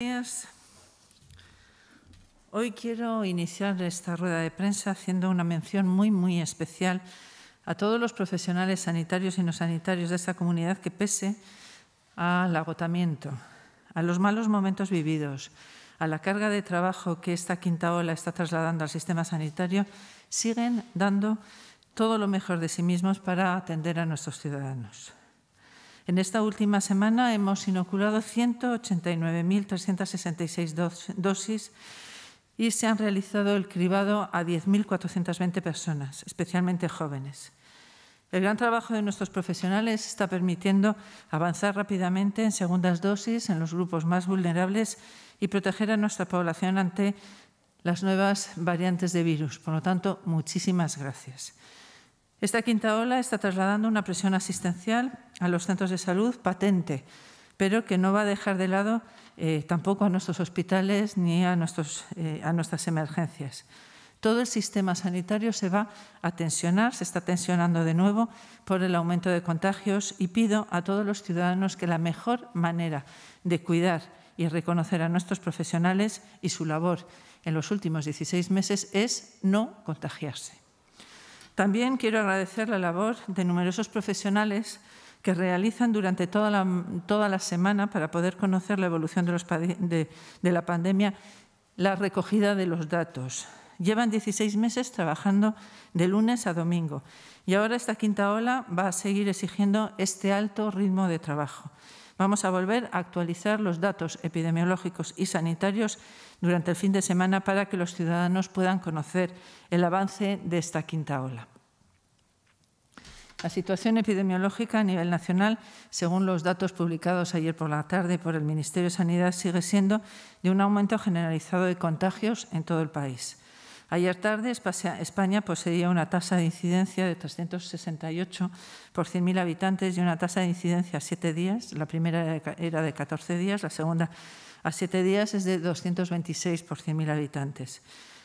días. Hoy quiero iniciar esta rueda de prensa haciendo una mención muy, muy especial a todos los profesionales sanitarios y no sanitarios de esta comunidad que pese al agotamiento, a los malos momentos vividos, a la carga de trabajo que esta quinta ola está trasladando al sistema sanitario, siguen dando todo lo mejor de sí mismos para atender a nuestros ciudadanos. En esta última semana hemos inoculado 189.366 dosis y se han realizado el cribado a 10.420 personas, especialmente jóvenes. El gran trabajo de nuestros profesionales está permitiendo avanzar rápidamente en segundas dosis en los grupos más vulnerables y proteger a nuestra población ante las nuevas variantes de virus. Por lo tanto, muchísimas gracias. Esta quinta ola está trasladando una presión asistencial a los centros de salud patente, pero que no va a dejar de lado eh, tampoco a nuestros hospitales ni a, eh, a nuestras emergencias. Todo el sistema sanitario se va a tensionar, se está tensionando de nuevo por el aumento de contagios y pido a todos los ciudadanos que la mejor manera de cuidar y reconocer a nuestros profesionales y su labor en los últimos 16 meses es no contagiarse. También quiero agradecer la labor de numerosos profesionales que realizan durante toda la, semana para poder conocer la evolución de, de la pandemia, la recogida de los datos. Llevan 16 meses trabajando de lunes a domingo y ahora esta quinta ola va a seguir exigiendo este alto ritmo de trabajo. Vamos a volver a actualizar los datos epidemiológicos y sanitarios durante el fin de semana para que los ciudadanos puedan conocer el avance de esta quinta ola. La situación epidemiológica a nivel nacional, según los datos publicados ayer por la tarde por el Ministerio de Sanidad, sigue siendo de un aumento generalizado de contagios en todo el país. Ayer tarde España poseía una tasa de incidencia de 368 por 100.000 habitantes y una tasa de incidencia a 7 días. La primera era de 14 días, la segunda a 7 días es de 226 por 100.000 habitantes.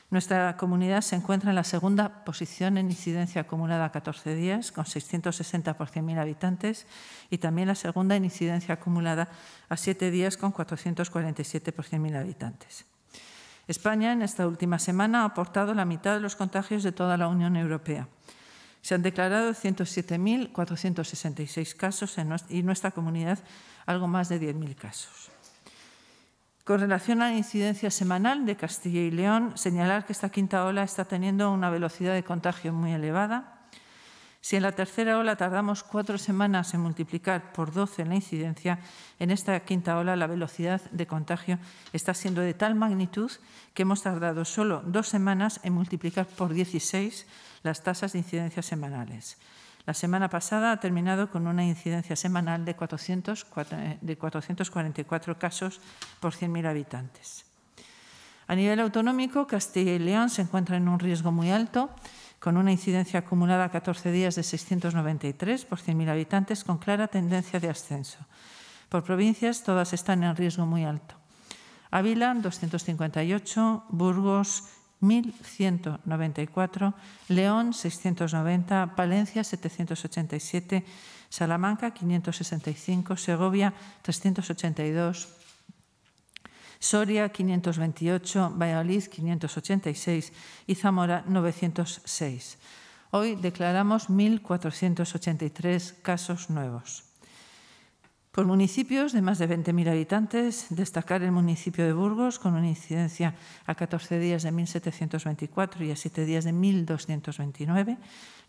Nuestra comunidad se encuentra en la segunda posición en incidencia acumulada a 14 días, con 660 por 100.000 habitantes, y también la segunda en incidencia acumulada a 7 días, con 447 por 100.000 habitantes. España en esta última semana ha aportado la mitad de los contagios de toda la Unión Europea. Se han declarado 107.466 casos en nuestra, y en nuestra comunidad algo más de 10.000 casos. Con relación a la incidencia semanal de Castilla y León, señalar que esta quinta ola está teniendo una velocidad de contagio muy elevada si en la tercera ola tardamos cuatro semanas en multiplicar por 12 la incidencia, en esta quinta ola la velocidad de contagio está siendo de tal magnitud que hemos tardado solo dos semanas en multiplicar por 16 las tasas de incidencia semanales. La semana pasada ha terminado con una incidencia semanal de, eh, de 444 casos por 100.000 habitantes. A nivel autonómico, Castilla y León se encuentra en un riesgo muy alto con una incidencia acumulada a 14 días de 693 por 100.000 habitantes, con clara tendencia de ascenso. Por provincias, todas están en riesgo muy alto. Ávila, 258, Burgos, 1.194, León 690, Palencia 787, Salamanca 565, Segovia 382, Soria 528, Valladolid 586 y Zamora 906. Hoy declaramos 1.483 casos nuevos. Por municipios de más de 20.000 habitantes, destacar el municipio de Burgos con una incidencia a 14 días de 1.724 y a 7 días de 1.229.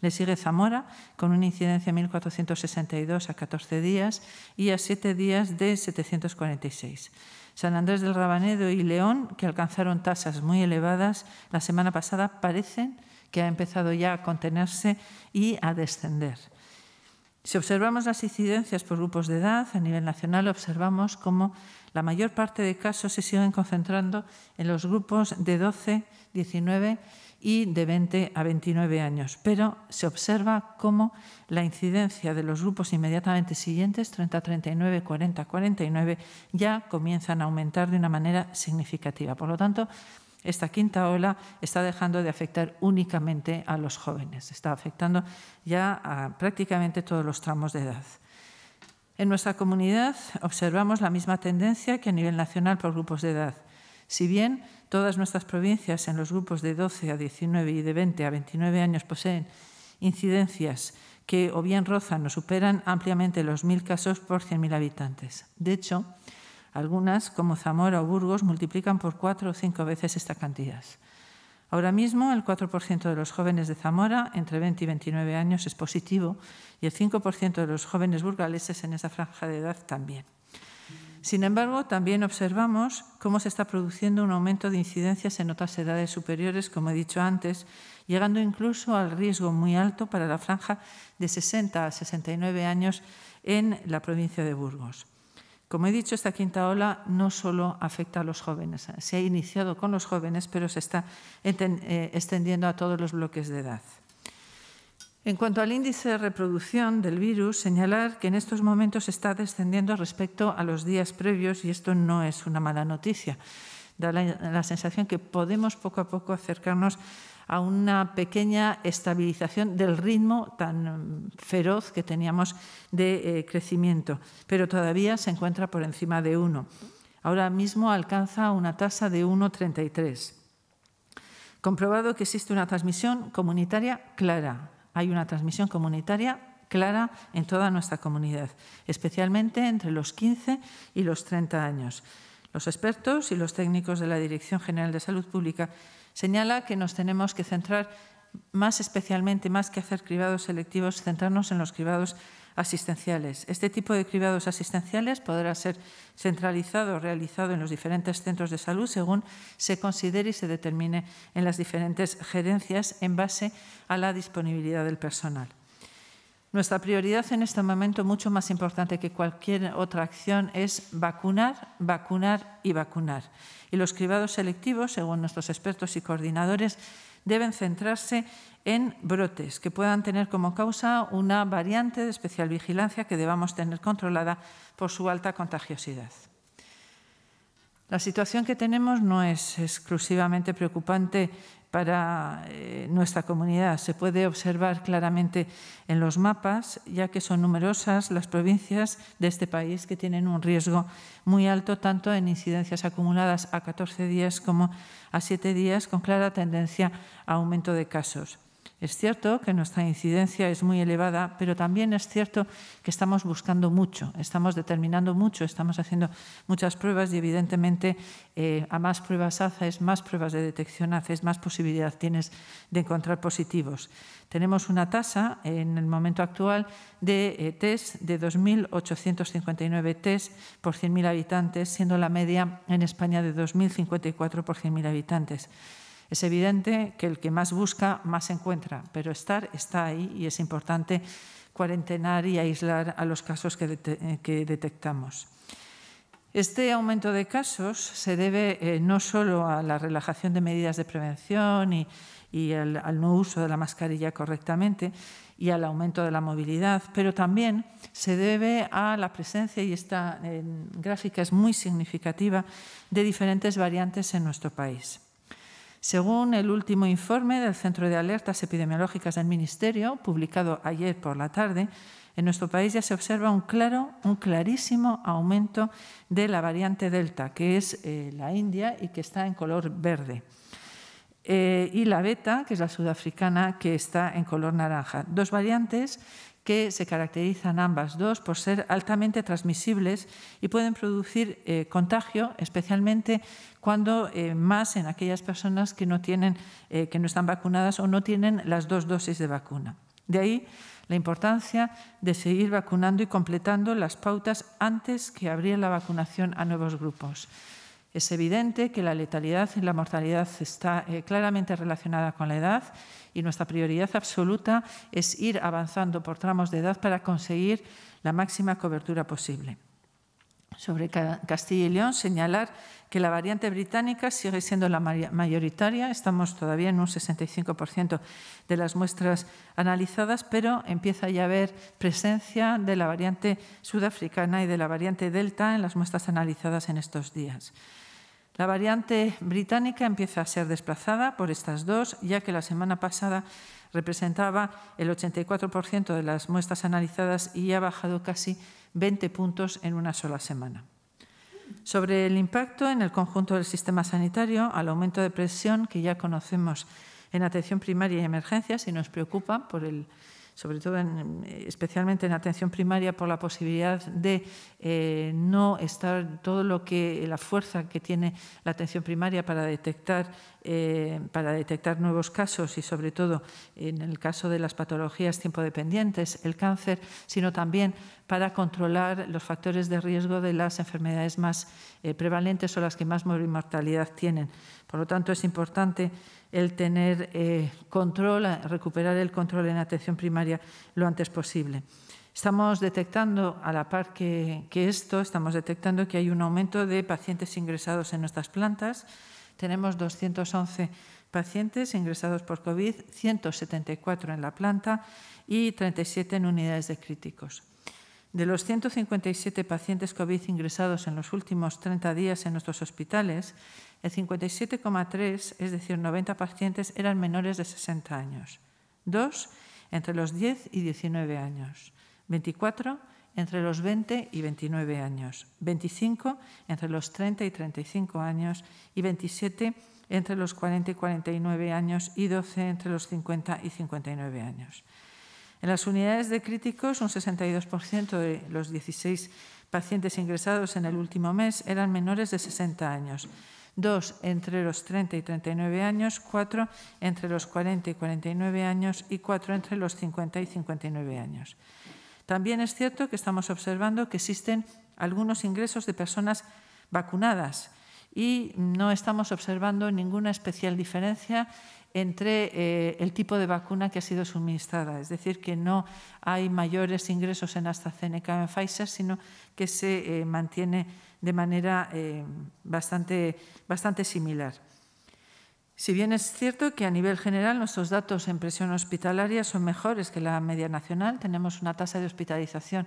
Le sigue Zamora con una incidencia de 1.462 a 14 días y a 7 días de 746. San Andrés del Rabanedo y León, que alcanzaron tasas muy elevadas la semana pasada, parecen que ha empezado ya a contenerse y a descender. Si observamos las incidencias por grupos de edad a nivel nacional, observamos cómo la mayor parte de casos se siguen concentrando en los grupos de 12, 19 y de 20 a 29 años. Pero se observa cómo la incidencia de los grupos inmediatamente siguientes, 30, 39, 40, 49, ya comienzan a aumentar de una manera significativa. Por lo tanto, esta quinta ola está dejando de afectar únicamente a los jóvenes, está afectando ya a prácticamente todos los tramos de edad. En nuestra comunidad observamos la misma tendencia que a nivel nacional por grupos de edad. Si bien todas nuestras provincias en los grupos de 12 a 19 y de 20 a 29 años poseen incidencias que o bien rozan o superan ampliamente los 1.000 casos por 100.000 habitantes. De hecho, algunas, como Zamora o Burgos, multiplican por cuatro o cinco veces esta cantidad. Ahora mismo, el 4% de los jóvenes de Zamora, entre 20 y 29 años, es positivo y el 5% de los jóvenes burgaleses en esa franja de edad también. Sin embargo, también observamos cómo se está produciendo un aumento de incidencias en otras edades superiores, como he dicho antes, llegando incluso al riesgo muy alto para la franja de 60 a 69 años en la provincia de Burgos. Como he dicho, esta quinta ola no solo afecta a los jóvenes, se ha iniciado con los jóvenes, pero se está eh, extendiendo a todos los bloques de edad. En cuanto al índice de reproducción del virus, señalar que en estos momentos está descendiendo respecto a los días previos y esto no es una mala noticia. Da la, sensación que podemos poco a poco acercarnos a una pequeña estabilización del ritmo tan mm, feroz que teníamos de eh, crecimiento, pero todavía se encuentra por encima de uno. Ahora mismo alcanza una tasa de 1,33. Comprobado que existe una transmisión comunitaria clara, hay una transmisión comunitaria clara en toda nuestra comunidad, especialmente entre los 15 y los 30 años. Los expertos y los técnicos de la Dirección General de Salud Pública señalan que nos tenemos que centrar más especialmente, más que hacer cribados selectivos, centrarnos en los cribados asistenciales. Este tipo de cribados asistenciales podrá ser centralizado o realizado en los diferentes centros de salud según se considere y se determine en las diferentes gerencias en base a la disponibilidad del personal. Nuestra prioridad en este momento, mucho más importante que cualquier otra acción, es vacunar, vacunar y vacunar. Y los cribados selectivos, según nuestros expertos y coordinadores, deben centrarse en brotes que puedan tener como causa una variante de especial vigilancia que debamos tener controlada por su alta contagiosidad. La situación que tenemos no es exclusivamente preocupante para eh, nuestra comunidad. Se puede observar claramente en los mapas, ya que son numerosas las provincias de este país que tienen un riesgo muy alto, tanto en incidencias acumuladas a 14 días como a 7 días, con clara tendencia a aumento de casos. Es cierto que nuestra incidencia es muy elevada, pero también es cierto que estamos buscando mucho, estamos determinando mucho, estamos haciendo muchas pruebas y evidentemente eh, a más pruebas haces, más pruebas de detección haces, más posibilidad tienes de encontrar positivos. Tenemos una tasa en el momento actual de eh, test de 2.859 test por 100.000 habitantes, siendo la media en España de 2.054 por 100.000 habitantes. Es evidente que el que más busca, más encuentra, pero estar está ahí y es importante cuarentenar y aislar a los casos que, detectamos. Este aumento de casos se debe eh, no solo a la relajación de medidas de prevención y, al, no uso de la mascarilla correctamente, y al aumento de la movilidad, pero también se debe a la presencia, y esta gráfica es muy significativa, de diferentes variantes en nuestro país. Según el último informe del Centro de Alertas Epidemiológicas del Ministerio, publicado ayer por la tarde, en nuestro país ya se observa un claro, un clarísimo aumento de la variante Delta, que es eh, la India y que está en color verde. Eh, y la beta, que es la sudafricana, que está en color naranja. Dos variantes que se caracterizan ambas dos por ser altamente transmisibles y pueden producir eh, contagio, especialmente cuando eh, más en aquellas personas que no, eh, que no están vacunadas o no tienen las dos dosis de vacuna. De ahí la importancia de seguir vacunando y completando las pautas antes que abrir la vacunación a nuevos grupos. Es evidente que la letalidad y la mortalidad está eh, claramente relacionada con la edad y nuestra prioridad absoluta es ir avanzando por tramos de edad para conseguir la máxima cobertura posible. Sobre Castilla y León, señalar que la variante británica sigue siendo la mayoritaria. Estamos todavía en un 65% de las muestras analizadas, pero empieza ya a haber presencia de la variante sudafricana y de la variante delta en las muestras analizadas en estos días. La variante británica empieza a ser desplazada por estas dos, ya que la semana pasada representaba el 84% de las muestras analizadas y ha bajado casi 20 puntos en una sola semana. Sobre el impacto en el conjunto del sistema sanitario al aumento de presión que ya conocemos en atención primaria y emergencias y nos preocupa por el sobre todo en, especialmente en atención primaria, por la posibilidad de eh, no estar todo lo que la fuerza que tiene la atención primaria para detectar, eh, para detectar nuevos casos y sobre todo en el caso de las patologías tiempo dependientes, el cáncer, sino también para controlar los factores de riesgo de las enfermedades más eh, prevalentes o las que más mortalidad tienen. Por lo tanto, es importante el tener eh, control, recuperar el control en atención primaria lo antes posible. Estamos detectando, a la par que, que esto, estamos detectando que hay un aumento de pacientes ingresados en nuestras plantas. Tenemos 211 pacientes ingresados por COVID, 174 en la planta y 37 en unidades de críticos. De los 157 pacientes COVID ingresados en los últimos 30 días en nuestros hospitales, el 57,3, es decir, 90 pacientes, eran menores de 60 años, 2 entre los 10 y 19 años, 24 entre los 20 y 29 años, 25 entre los 30 y 35 años y 27 entre los 40 y 49 años y 12 entre los 50 y 59 años. En las unidades de críticos, un 62% de los 16 pacientes ingresados en el último mes eran menores de 60 años, 2 entre los 30 y 39 años, 4 entre los 40 y 49 años y 4 entre los 50 y 59 años. También es cierto que estamos observando que existen algunos ingresos de personas vacunadas y no estamos observando ninguna especial diferencia entre eh, el tipo de vacuna que ha sido suministrada. Es decir, que no hay mayores ingresos en AstraZeneca o en Pfizer, sino que se eh, mantiene de manera eh, bastante, bastante similar. Si bien es cierto que a nivel general nuestros datos en presión hospitalaria son mejores que la media nacional, tenemos una tasa de hospitalización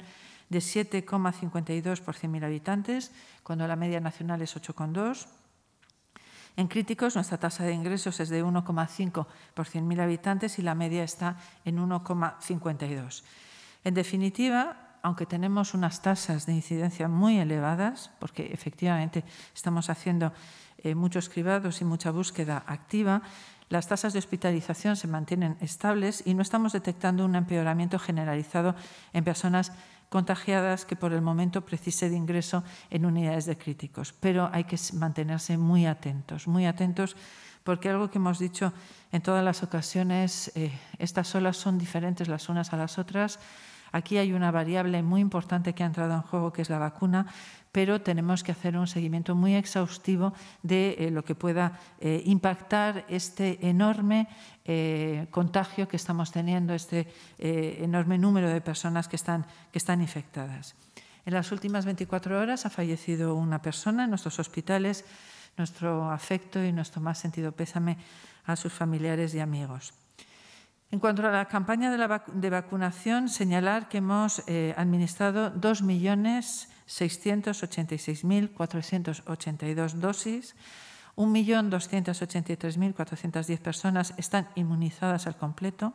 de 7,52 por 100.000 habitantes, cuando la media nacional es 8,2. En críticos, nuestra tasa de ingresos es de 1,5 por 100.000 habitantes y la media está en 1,52. En definitiva, aunque tenemos unas tasas de incidencia muy elevadas, porque efectivamente estamos haciendo eh, muchos cribados y mucha búsqueda activa, las tasas de hospitalización se mantienen estables y no estamos detectando un empeoramiento generalizado en personas contagiadas que por el momento precise de ingreso en unidades de críticos. Pero hay que mantenerse muy atentos, muy atentos, porque algo que hemos dicho en todas las ocasiones, eh, estas olas son diferentes las unas a las otras Aquí hay una variable muy importante que ha entrado en juego, que es la vacuna, pero tenemos que hacer un seguimiento muy exhaustivo de eh, lo que pueda eh, impactar este enorme eh, contagio que estamos teniendo, este enorme número de personas que están, que están infectadas. En las últimas 24 horas ha fallecido una persona en nuestros hospitales. Nuestro afecto y nuestro más sentido pésame a sus familiares y amigos. En cuanto a la campaña de, vacunación, señalar que hemos eh, administrado 2.686.482 dosis. 1.283.410 personas están inmunizadas al completo.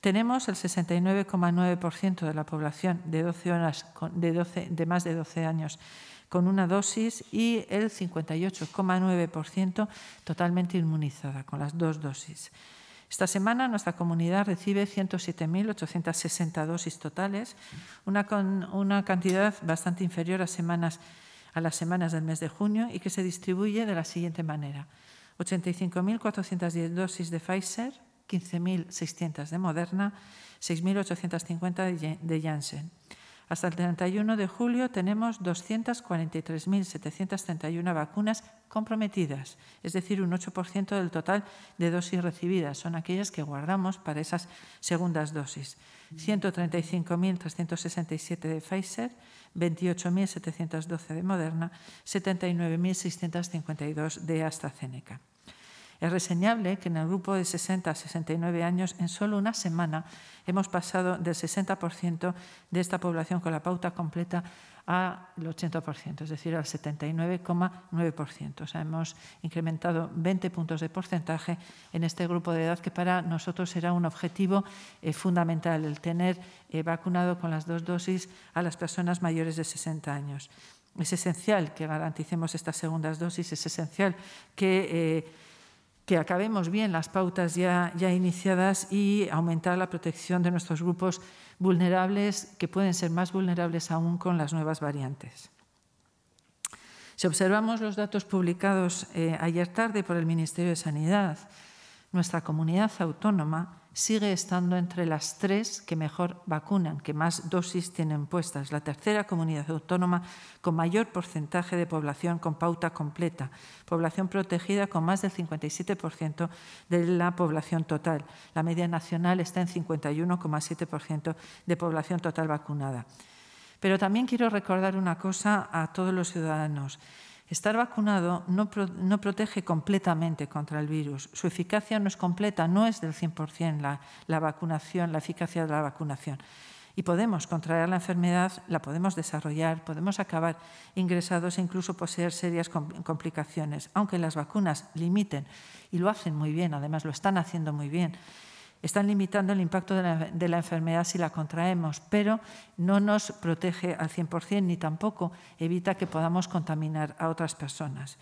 Tenemos el 69,9% de la población de, de, 12, de más de 12 años con una dosis y el 58,9% totalmente inmunizada con las dos dosis. Esta semana nuestra comunidad recibe 107.860 dosis totales, una, con una cantidad bastante inferior a, semanas, a las semanas del mes de junio y que se distribuye de la siguiente manera. 85.410 dosis de Pfizer, 15.600 de Moderna, 6.850 de Janssen. Hasta el 31 de julio tenemos 243.731 vacunas comprometidas, es decir, un 8% del total de dosis recibidas. Son aquellas que guardamos para esas segundas dosis. 135.367 de Pfizer, 28.712 de Moderna, 79.652 de AstraZeneca. Es reseñable que en el grupo de 60 a 69 años, en solo una semana, hemos pasado del 60% de esta población con la pauta completa al 80%, es decir, al 79,9%. O sea, hemos incrementado 20 puntos de porcentaje en este grupo de edad que para nosotros era un objetivo eh, fundamental, el tener eh, vacunado con las dos dosis a las personas mayores de 60 años. Es esencial que garanticemos estas segundas dosis, es esencial que... Eh, que acabemos bien las pautas ya, iniciadas y aumentar la protección de nuestros grupos vulnerables, que pueden ser más vulnerables aún con las nuevas variantes. Si observamos los datos publicados eh, ayer tarde por el Ministerio de Sanidad, nuestra comunidad autónoma sigue estando entre las tres que mejor vacunan, que más dosis tienen puestas, la tercera comunidad autónoma con mayor porcentaje de población con pauta completa, población protegida con más del 57% de la población total. La media nacional está en 51,7% de población total vacunada. Pero también quiero recordar una cosa a todos los ciudadanos. Estar vacunado no, protege completamente contra el virus. Su eficacia no es completa, no es del 100% la, la vacunación, la eficacia de la vacunación. Y podemos contraer la enfermedad, la podemos desarrollar, podemos acabar ingresados e incluso poseer serias complicaciones, aunque las vacunas limiten y lo hacen muy bien, además lo están haciendo muy bien están limitando el impacto de la, enfermedad si la contraemos, pero no nos protege al 100% ni tampoco evita que podamos contaminar a otras personas.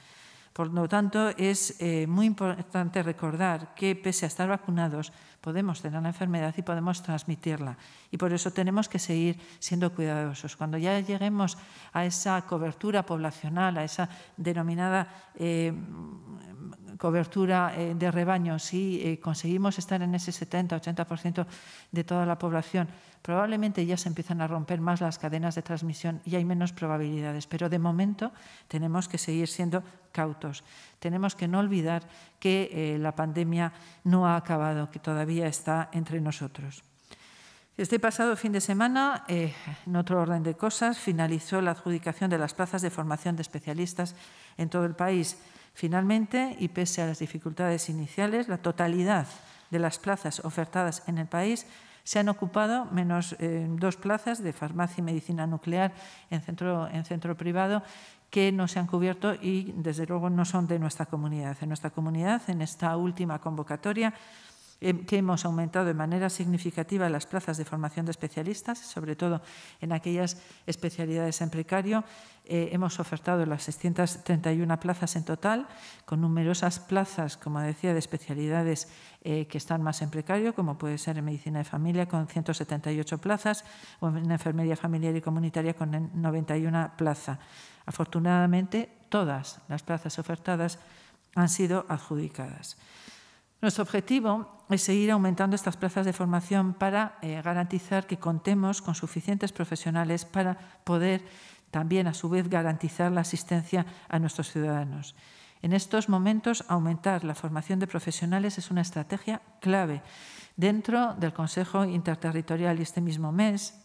Por lo tanto, es eh, muy importante recordar que pese a estar vacunados, Podemos tener la enfermedad y podemos transmitirla. Y por eso tenemos que seguir siendo cuidadosos. Cuando ya lleguemos a esa cobertura poblacional, a esa denominada eh, cobertura eh, de rebaño, si eh, conseguimos estar en ese 70-80% de toda la población, probablemente ya se empiezan a romper más las cadenas de transmisión y hay menos probabilidades. Pero de momento tenemos que seguir siendo cautos. Tenemos que no olvidar que eh, la pandemia no ha acabado, que todavía está entre nosotros. Este pasado fin de semana, eh, en otro orden de cosas, finalizó la adjudicación de las plazas de formación de especialistas en todo el país. Finalmente, y pese a las dificultades iniciales, la totalidad de las plazas ofertadas en el país se han ocupado menos eh, dos plazas de farmacia y medicina nuclear en centro, en centro privado que no se han cubierto y, desde luego, no son de nuestra comunidad. En nuestra comunidad, en esta última convocatoria, que hemos aumentado de manera significativa las plazas de formación de especialistas, sobre todo en aquellas especialidades en precario. Eh, hemos ofertado las 631 plazas en total, con numerosas plazas, como decía, de especialidades eh, que están más en precario, como puede ser en medicina de familia, con 178 plazas, o en enfermería familiar y comunitaria, con 91 plazas. Afortunadamente, todas las plazas ofertadas han sido adjudicadas. Nuestro objetivo es seguir aumentando estas plazas de formación para eh, garantizar que contemos con suficientes profesionales para poder también, a su vez, garantizar la asistencia a nuestros ciudadanos. En estos momentos, aumentar la formación de profesionales es una estrategia clave. Dentro del Consejo Interterritorial y este mismo mes,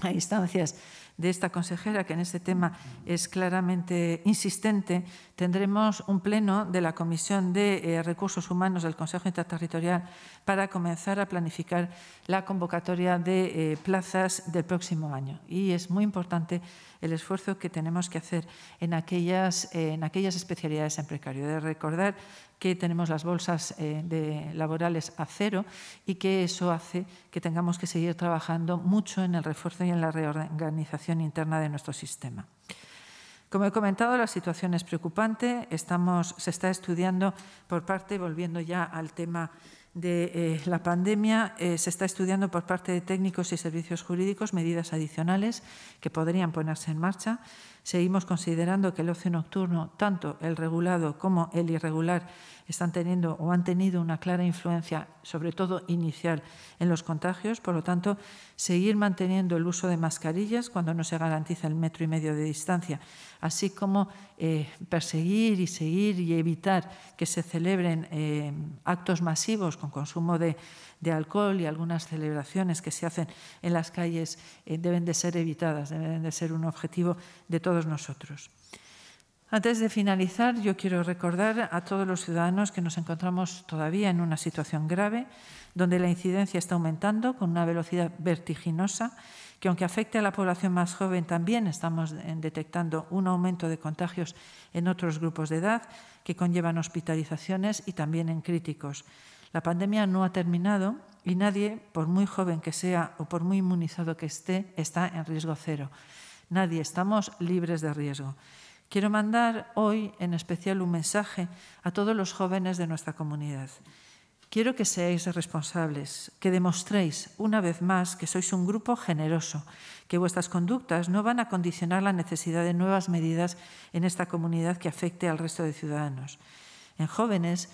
hay instancias de esta consejera, que en este tema es claramente insistente, tendremos un pleno de la Comisión de eh, Recursos Humanos del Consejo Interterritorial para comenzar a planificar la convocatoria de eh, plazas del próximo año. Y es muy importante el esfuerzo que tenemos que hacer en aquellas, en aquellas especialidades en precario. De recordar que tenemos las bolsas eh, de laborales a cero y que eso hace que tengamos que seguir trabajando mucho en el refuerzo y en la reorganización interna de nuestro sistema. Como he comentado, la situación es preocupante. Estamos, se está estudiando por parte, volviendo ya al tema de eh, la pandemia, eh, se está estudiando por parte de técnicos y servicios jurídicos medidas adicionales que podrían ponerse en marcha Seguimos considerando que el ocio nocturno, tanto el regulado como el irregular, están teniendo o han tenido una clara influencia, sobre todo inicial, en los contagios. Por lo tanto, seguir manteniendo el uso de mascarillas cuando no se garantiza el metro y medio de distancia, así como eh, perseguir y seguir y evitar que se celebren eh, actos masivos con consumo de de alcohol y algunas celebraciones que se hacen en las calles eh, deben de ser evitadas, deben de ser un objetivo de todos nosotros. Antes de finalizar, yo quiero recordar a todos los ciudadanos que nos encontramos todavía en una situación grave, donde la incidencia está aumentando con una velocidad vertiginosa, que aunque afecte a la población más joven, también estamos eh, detectando un aumento de contagios en otros grupos de edad, que conllevan hospitalizaciones y también en críticos. La pandemia no ha terminado y nadie, por muy joven que sea o por muy inmunizado que esté, está en riesgo cero. Nadie, estamos libres de riesgo. Quiero mandar hoy en especial un mensaje a todos los jóvenes de nuestra comunidad. Quiero que seáis responsables, que demostréis una vez más que sois un grupo generoso, que vuestras conductas no van a condicionar la necesidad de nuevas medidas en esta comunidad que afecte al resto de ciudadanos. En jóvenes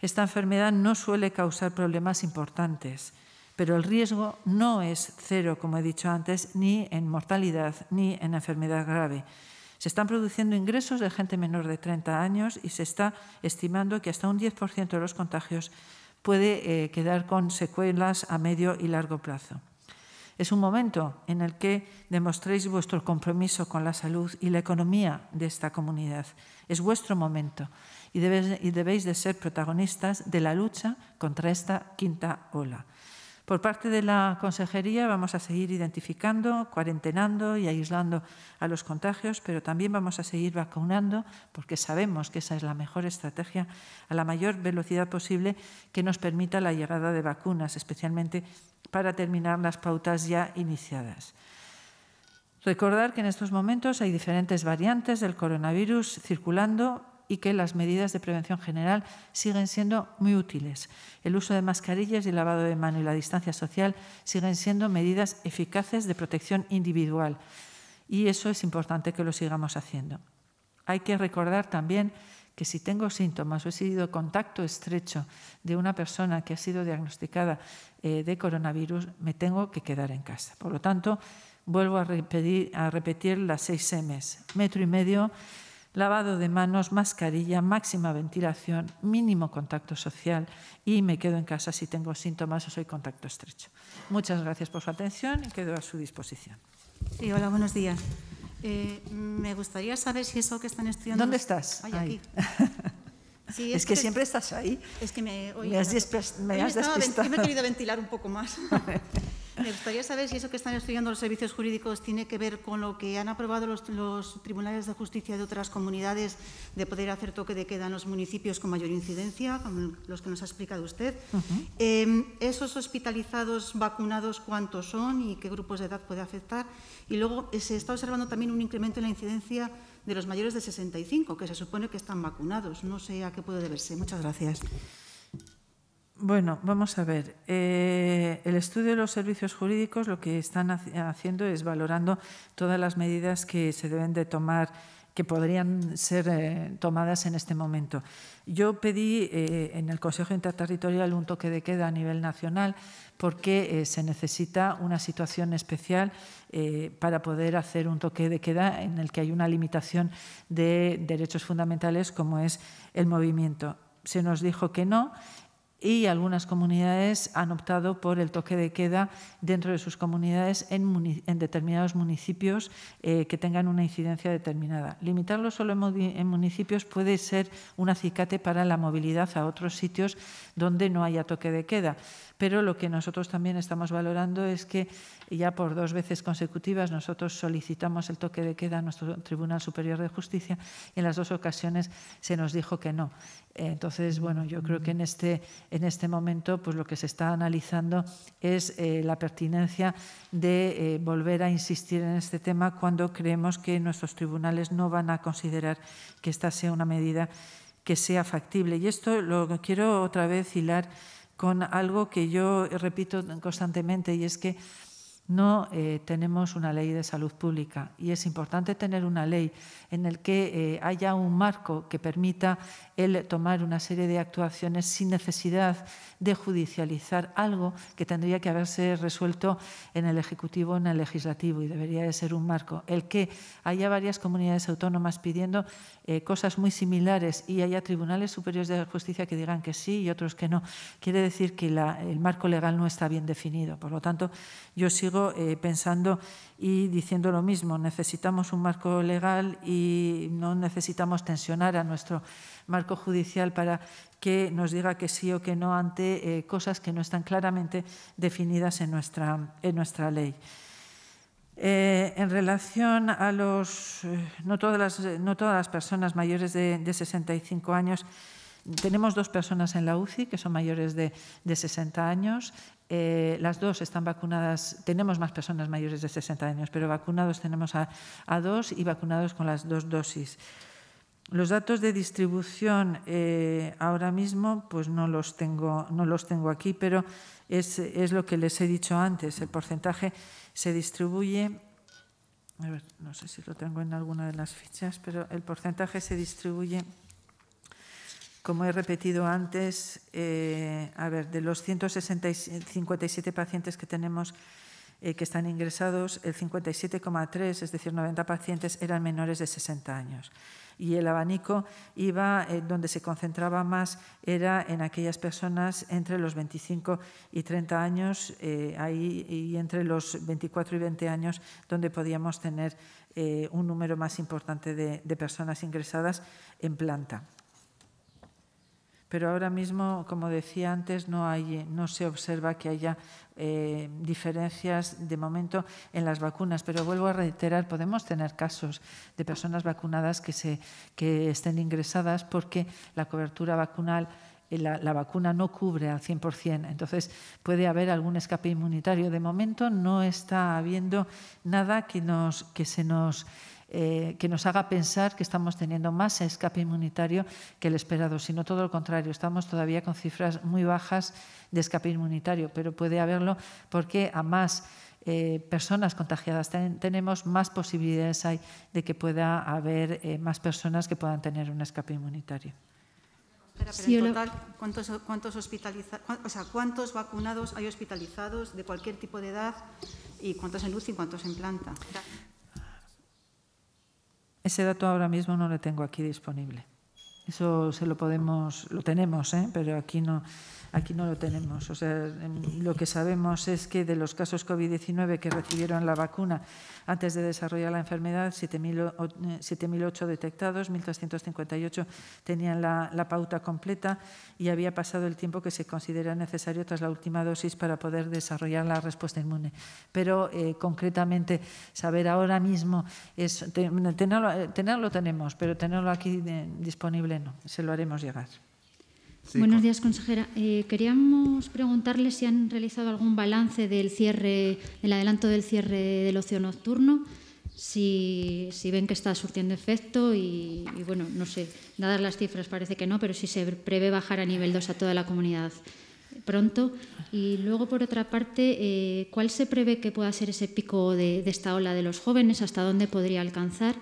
esta enfermedad no suele causar problemas importantes, pero el riesgo no es cero, como he dicho antes, ni en mortalidad ni en enfermedad grave. Se están produciendo ingresos de gente menor de 30 años y se está estimando que hasta un 10% de los contagios puede eh, quedar con secuelas a medio y largo plazo. Es un momento en el que demostréis vuestro compromiso con la salud y la economía de esta comunidad. Es vuestro momento y debéis, de ser protagonistas de la lucha contra esta quinta ola. Por parte de la Consejería vamos a seguir identificando, cuarentenando y aislando a los contagios, pero también vamos a seguir vacunando porque sabemos que esa es la mejor estrategia a la mayor velocidad posible que nos permita la llegada de vacunas, especialmente para terminar las pautas ya iniciadas. Recordar que en estos momentos hay diferentes variantes del coronavirus circulando y que las medidas de prevención general siguen siendo muy útiles. El uso de mascarillas y el lavado de mano y la distancia social siguen siendo medidas eficaces de protección individual y eso es importante que lo sigamos haciendo. Hay que recordar también que si tengo síntomas o he sido contacto estrecho de una persona que ha sido diagnosticada eh, de coronavirus, me tengo que quedar en casa. Por lo tanto, vuelvo a repetir, a repetir las seis M's, metro y medio lavado de manos, mascarilla, máxima ventilación, mínimo contacto social y me quedo en casa si tengo síntomas o soy contacto estrecho. Muchas gracias por su atención y quedo a su disposición. Sí, hola, buenos días. Eh, me gustaría saber si eso que están estudiando. ¿Dónde estás? Ahí, aquí. es, que, siempre estás ahí. Es que me, me has, me has despistado. me he querido ventilar un poco más. Me gustaría saber si eso que están estudiando los servicios jurídicos tiene que ver con lo que han aprobado los, tribunales de justicia de otras comunidades de poder hacer toque de queda en los municipios con mayor incidencia, como los que nos ha explicado usted. Em, ¿Esos hospitalizados vacunados cuántos son y qué grupos de edad puede afectar? Y luego eh, se está observando también un incremento en la incidencia de los mayores de 65, que se supone que están vacunados. No sé a qué puede deberse. Muchas gracias. Bueno, vamos a ver. Eh, el estudio de los servicios jurídicos lo que están haciendo es valorando todas las medidas que se deben de tomar que podrían ser eh, tomadas en este momento. Yo pedí eh, en el Consejo Interterritorial un toque de queda a nivel nacional porque se necesita una situación especial para poder hacer un toque de queda en el que hay una limitación de derechos fundamentales como es el movimiento. Se nos dijo que no, y algunas comunidades han optado por el toque de queda dentro de sus comunidades en, determinados municipios eh, que tengan una incidencia determinada. Limitarlo solo en, municipios puede ser un acicate para la movilidad a otros sitios donde no haya toque de queda pero lo que nosotros también estamos valorando es que ya por dos veces consecutivas nosotros solicitamos el toque de queda a nuestro Tribunal Superior de Justicia y en las dos ocasiones se nos dijo que no. Entonces, bueno, yo creo que en este, en este momento pues lo que se está analizando es eh, la pertinencia de eh, volver a insistir en este tema cuando creemos que nuestros tribunales no van a considerar que esta sea una medida que sea factible. Y esto lo quiero otra vez hilar con algo que yo repito constantemente y es que no eh, tenemos una ley de salud pública y es importante tener una ley en la que eh, haya un marco que permita el tomar una serie de actuaciones sin necesidad de judicializar algo que tendría que haberse resuelto en el Ejecutivo o en el Legislativo y debería de ser un marco. El que haya varias comunidades autónomas pidiendo eh, cosas muy similares y haya tribunales superiores de justicia que digan que sí y otros que no, quiere decir que el marco legal no está bien definido. Por lo tanto, yo sigo eh, pensando y diciendo lo mismo. Necesitamos un marco legal y no necesitamos tensionar a nuestro marco judicial para que nos diga que sí o que no ante eh, cosas que no están claramente definidas en nuestra, ley. Eh, en relación a los... no, todas las, personas mayores de 65 años tenemos dos personas en la UCI que son mayores de, 60 años. Eh, las dos están vacunadas, tenemos más personas mayores de 60 años, pero vacunados tenemos a, dos y vacunados con las dos dosis. Los datos de distribución eh, ahora mismo pues no los tengo, no los tengo aquí, pero es, lo que les he dicho antes. El porcentaje se distribuye, no sé si lo tengo en alguna de las fichas, pero el porcentaje se distribuye. Como he repetido antes, eh, a ver, de los 157 pacientes que tenemos eh, que están ingresados, el 57,3, es decir, 90 pacientes, eran menores de 60 años. Y el abanico iba, eh, donde se concentraba más, era en aquellas personas entre los 25 y 30 años, ahí, y entre los 24 y 20 años, donde podíamos tener un número más importante de personas ingresadas en planta. Pero ahora mismo, como decía antes, no, hay, no se observa que haya eh, diferencias de momento en las vacunas. Pero vuelvo a reiterar, podemos tener casos de personas vacunadas que, se, que estén ingresadas porque la cobertura vacunal eh, la, vacuna no cubre al 100%. Entonces puede haber algún escape inmunitario. De momento no está habiendo nada que, nos, que se nos eh, que nos haga pensar que estamos teniendo más escape inmunitario que el esperado, sino todo lo contrario. Estamos todavía con cifras muy bajas de escape inmunitario, pero puede haberlo porque a más eh, personas contagiadas tenemos, más posibilidades hay de que pueda haber eh, más personas que puedan tener un escape inmunitario. ¿cuántos, vacunados hay hospitalizados de cualquier tipo de edad y cuántos en luz y cuántos en planta? Ese dato ahora mismo no lo tengo aquí disponible. Eso se lo podemos, lo tenemos, ¿eh? pero aquí no. Aquí no lo tenemos. O sea, lo que sabemos es que de los casos COVID-19 que recibieron la vacuna antes de desarrollar la enfermedad, 7.008 eh, detectados, 1.358 tenían la, pauta completa y había pasado el tiempo que se considera necesario tras la última dosis para poder desarrollar la respuesta inmune. Pero eh, concretamente, saber ahora mismo, es, eh, tenerlo tenemos, pero tenerlo aquí disponible no. Se lo haremos llegar. Buenos días, consejera. Eh, queríamos preguntarle si han realizado algún balance del cierre, del adelanto del cierre del ocio nocturno, si, ven que está surtiendo efecto y, bueno, no sé, dadas las cifras parece que no, pero si se prevé bajar a nivel 2 a toda la comunidad pronto. Y luego, por otra parte, eh, ¿cuál se prevé que pueda ser ese pico de, esta ola de los jóvenes? ¿Hasta dónde podría alcanzar?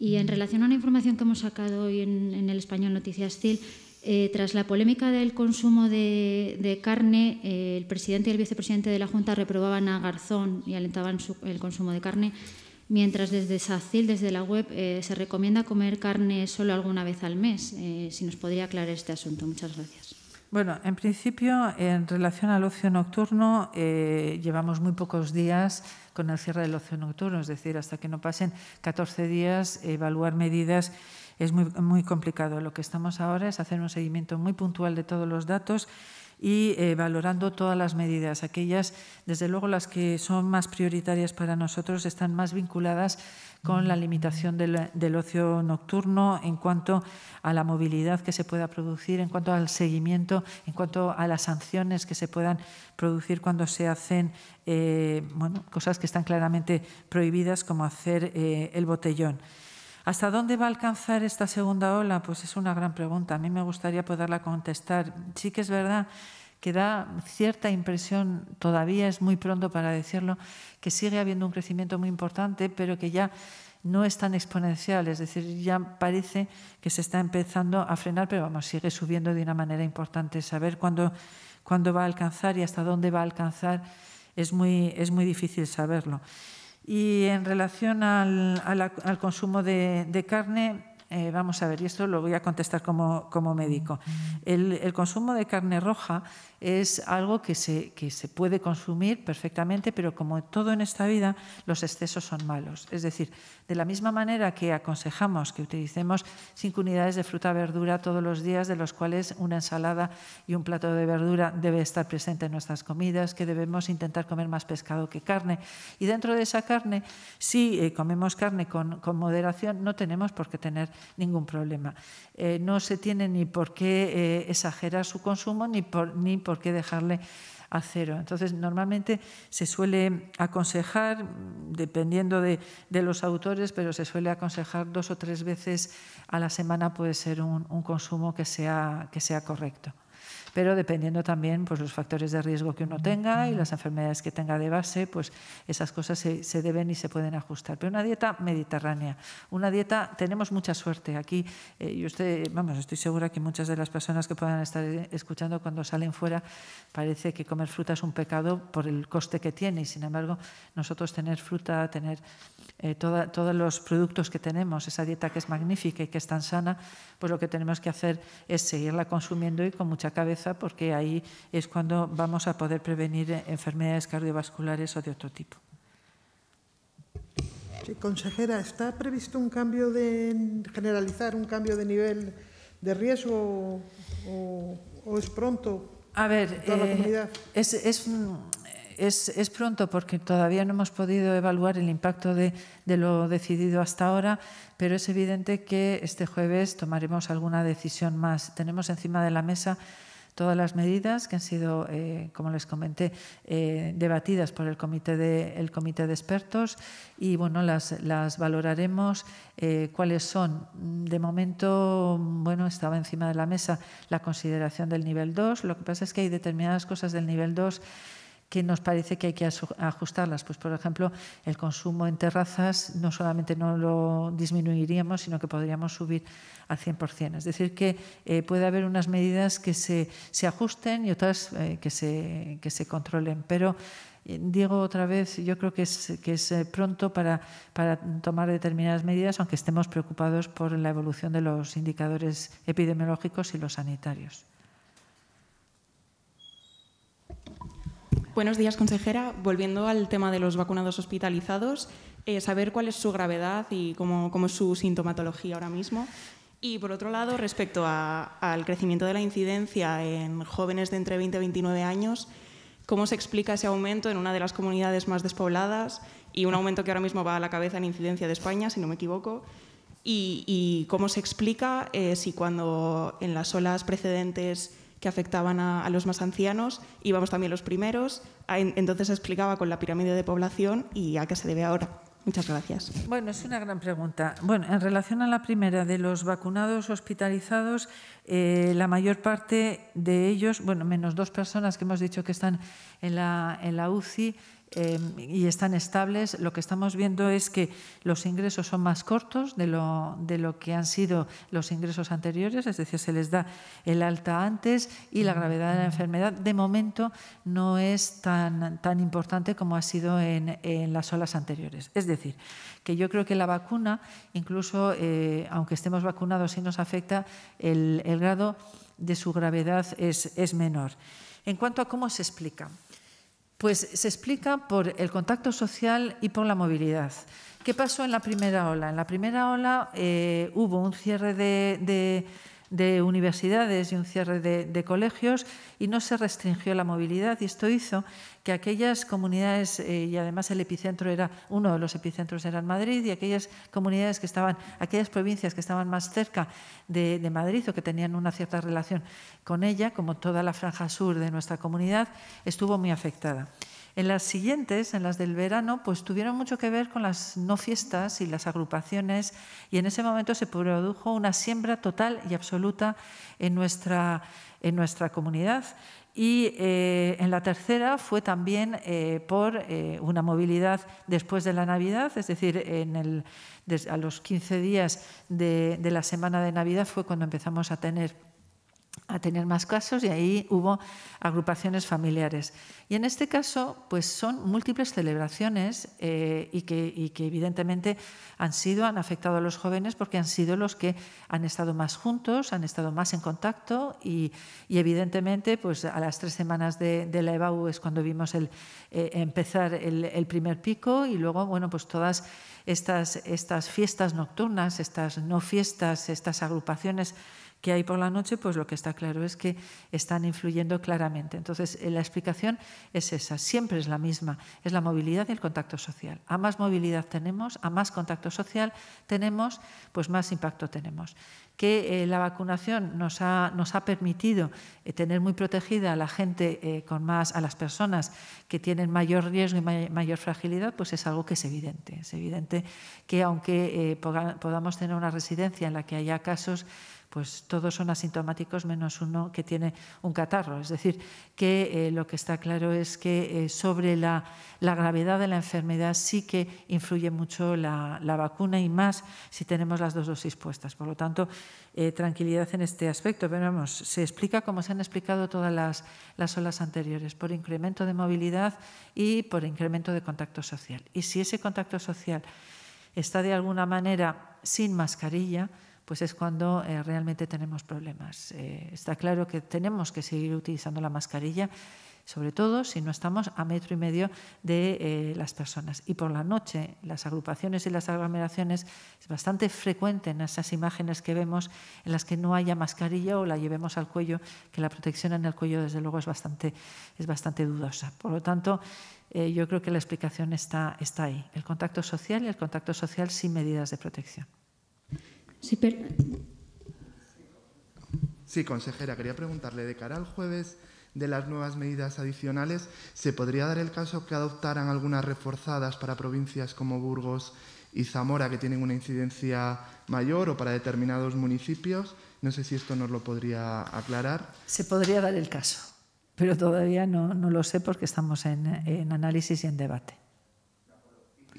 Y en relación a una información que hemos sacado hoy en, en el Español Noticias CIL, eh, tras la polémica del consumo de, carne, eh, el presidente y el vicepresidente de la Junta reprobaban a Garzón y alentaban el consumo de carne, mientras desde SACIL, desde la web, eh, se recomienda comer carne solo alguna vez al mes. si nos podría aclarar este asunto. Muchas gracias. Bueno, en principio, en relación al ocio nocturno, eh, llevamos muy pocos días con el cierre del ocio nocturno, es decir, hasta que no pasen 14 días, evaluar medidas es muy, muy complicado. Lo que estamos ahora es hacer un seguimiento muy puntual de todos los datos y eh, valorando todas las medidas. Aquellas, desde luego, las que son más prioritarias para nosotros están más vinculadas con la limitación del, ocio nocturno, en cuanto a la movilidad que se pueda producir, en cuanto al seguimiento, en cuanto a las sanciones que se puedan producir cuando se hacen eh, cosas que están claramente prohibidas, como hacer eh, el botellón. ¿Hasta dónde va a alcanzar esta segunda ola? Pues es una gran pregunta. A mí me gustaría poderla contestar. Sí que es verdad que da cierta impresión, todavía es muy pronto para decirlo, que sigue habiendo un crecimiento muy importante, pero que ya no es tan exponencial, es decir, ya parece que se está empezando a frenar, pero vamos, sigue subiendo de una manera importante. Saber cuándo, cuándo va a alcanzar y hasta dónde va a alcanzar es muy, es muy difícil saberlo. Y en relación al, consumo de, carne, eh, vamos a ver, y esto lo voy a contestar como, médico. el, consumo de carne roja es algo que se, se puede consumir perfectamente, pero como todo en esta vida, los excesos son malos. Es decir, de la misma manera que aconsejamos que utilicemos cinco unidades de fruta-verdura todos los días, de los cuales una ensalada y un plato de verdura debe estar presente en nuestras comidas, que debemos intentar comer más pescado que carne. Y dentro de esa carne, si eh, comemos carne con, moderación, no tenemos por qué tener ningún problema. Eh, no se tiene ni por qué eh, exagerar su consumo ni por, ni por por qué dejarle a cero. Entonces, normalmente se suele aconsejar, dependiendo de, los autores, pero se suele aconsejar dos o tres veces a la semana puede ser un, un consumo que sea, que sea correcto pero dependiendo también pues, los factores de riesgo que uno tenga y las enfermedades que tenga de base, pues esas cosas se, deben y se pueden ajustar. Pero una dieta mediterránea, una dieta, tenemos mucha suerte aquí, eh, y usted, vamos, estoy segura que muchas de las personas que puedan estar eh, escuchando cuando salen fuera, parece que comer fruta es un pecado por el coste que tiene, y sin embargo, nosotros tener fruta, tener eh, todos los productos que tenemos, esa dieta que es magnífica y que es tan sana, pues lo que tenemos que hacer es seguirla consumiendo y con mucha cabeza porque ahí es cuando vamos a poder prevenir enfermedades cardiovasculares o de otro tipo. Sí, consejera, ¿está previsto un cambio de generalizar un cambio de nivel de riesgo o, es pronto? A ver, eh, es, es es, es, pronto porque todavía no hemos podido evaluar el impacto de, de, lo decidido hasta ahora, pero es evidente que este jueves tomaremos alguna decisión más. Tenemos encima de la mesa Todas las medidas que han sido, eh, como les comenté, eh, debatidas por el comité, de, el comité de expertos y bueno, las, las valoraremos eh, cuáles son. De momento, bueno, estaba encima de la mesa la consideración del nivel 2. Lo que pasa es que hay determinadas cosas del nivel 2 que nos parece que hay que ajustarlas. Pues, por ejemplo, el consumo en terrazas no solamente no lo disminuiríamos, sino que podríamos subir al 100%. Es decir, que eh, puede haber unas medidas que se, se ajusten y otras eh, que, se, que se controlen. Pero eh, digo otra vez, yo creo que es, que es pronto para, tomar determinadas medidas, aunque estemos preocupados por la evolución de los indicadores epidemiológicos y los sanitarios. Buenos días, consejera. Volviendo al tema de los vacunados hospitalizados, eh, saber cuál es su gravedad y cómo, cómo, es su sintomatología ahora mismo. Y por otro lado, respecto al crecimiento de la incidencia en jóvenes de entre 20 y 29 años, ¿cómo se explica ese aumento en una de las comunidades más despobladas y un aumento que ahora mismo va a la cabeza en incidencia de España, si no me equivoco? ¿Y, cómo se explica eh, si cuando en las olas precedentes que afectaban a, los más ancianos, íbamos también los primeros, ah, entonces explicaba con la pirámide de población y a qué se debe ahora. Muchas gracias. Bueno, es una gran pregunta. Bueno, en relación a la primera, de los vacunados hospitalizados, eh, la mayor parte de ellos, bueno, menos dos personas que hemos dicho que están en la, en la UCI, Em, y están estables, lo que estamos viendo es que los ingresos son más cortos de lo, que han sido los ingresos anteriores, es decir, se les da el alta antes y la gravedad de la enfermedad de momento no es tan, tan importante como ha sido en, las olas anteriores. Es decir, que yo creo que la vacuna, incluso eh, aunque estemos vacunados y nos afecta, el, grado de su gravedad es menor. En cuanto a cómo se explica, pues se explica por el contacto social y por la movilidad. ¿Qué pasó en la primera ola? En la primera ola eh, hubo un cierre de de universidades y un cierre de, colegios y no se restringió la movilidad y esto hizo que aquellas comunidades, eh, y además el epicentro era, uno de los epicentros era en Madrid, y aquellas comunidades que estaban, aquellas provincias que estaban más cerca de, de Madrid o que tenían una cierta relación con ella, como toda la franja sur de nuestra comunidad, estuvo muy afectada. En las siguientes, en las del verano, pues tuvieron mucho que ver con las no fiestas y las agrupaciones y en ese momento se produjo una siembra total y absoluta en nuestra, en nuestra comunidad. Y eh, en la tercera fue también eh, por eh, una movilidad después de la Navidad, es decir, a los 15 días de la semana de Navidad fue cuando empezamos a tener a tener más casos y ahí hubo agrupaciones familiares. Y en este caso, pues son múltiples celebraciones eh, y, que, evidentemente han sido, han afectado a los jóvenes porque han sido los que han estado más juntos, han estado más en contacto y, evidentemente, pues a las tres semanas de, la EBAU es cuando vimos el, eh, empezar el, el primer pico y luego, bueno, pues todas estas, estas fiestas nocturnas, estas no fiestas, estas agrupaciones que hay por la noche, pues lo que está claro es que están influyendo claramente. Entonces, eh, la explicación es esa, siempre es la misma, es la movilidad y el contacto social. A más movilidad tenemos, a más contacto social tenemos, pues más impacto tenemos. Que eh, la vacunación nos ha, nos ha permitido eh, tener muy protegida a la gente con más, a las personas que tienen mayor riesgo y mayor fragilidad, pues es algo que es evidente. Es evidente que aunque podamos tener una residencia en la que haya casos pues todos son asintomáticos menos uno que tiene un catarro. Es decir, que eh, lo que está claro es que eh, sobre la, gravedad de la enfermedad sí que influye mucho la, vacuna y más si tenemos las dos dosis puestas. Por lo tanto, eh, tranquilidad en este aspecto. se explica como se han explicado todas las olas anteriores, por incremento de movilidad y por incremento de contacto social. Y si ese contacto social está de alguna manera sin mascarilla, pues es cuando eh, realmente tenemos problemas. Eh, está claro que tenemos que seguir utilizando la mascarilla, sobre todo si no estamos a metro y medio de eh, las personas. Y por la noche, las agrupaciones y las aglomeraciones es bastante frecuente en esas imágenes que vemos en las que no haya mascarilla o la llevemos al cuello, que la protección en el cuello desde luego es bastante, es bastante dudosa. Por lo tanto, yo creo que la explicación está, está ahí, el contacto social y el contacto social sin medidas de protección. Sí, pero... consejera, quería preguntarle, de cara al jueves de las nuevas medidas adicionales, ¿se podría dar el caso que adoptaran algunas reforzadas para provincias como Burgos y Zamora, que tienen una incidencia mayor, o para determinados municipios? No sé si esto nos lo podría aclarar. Se podría dar el caso, pero todavía no, lo sé porque estamos en análisis y en debate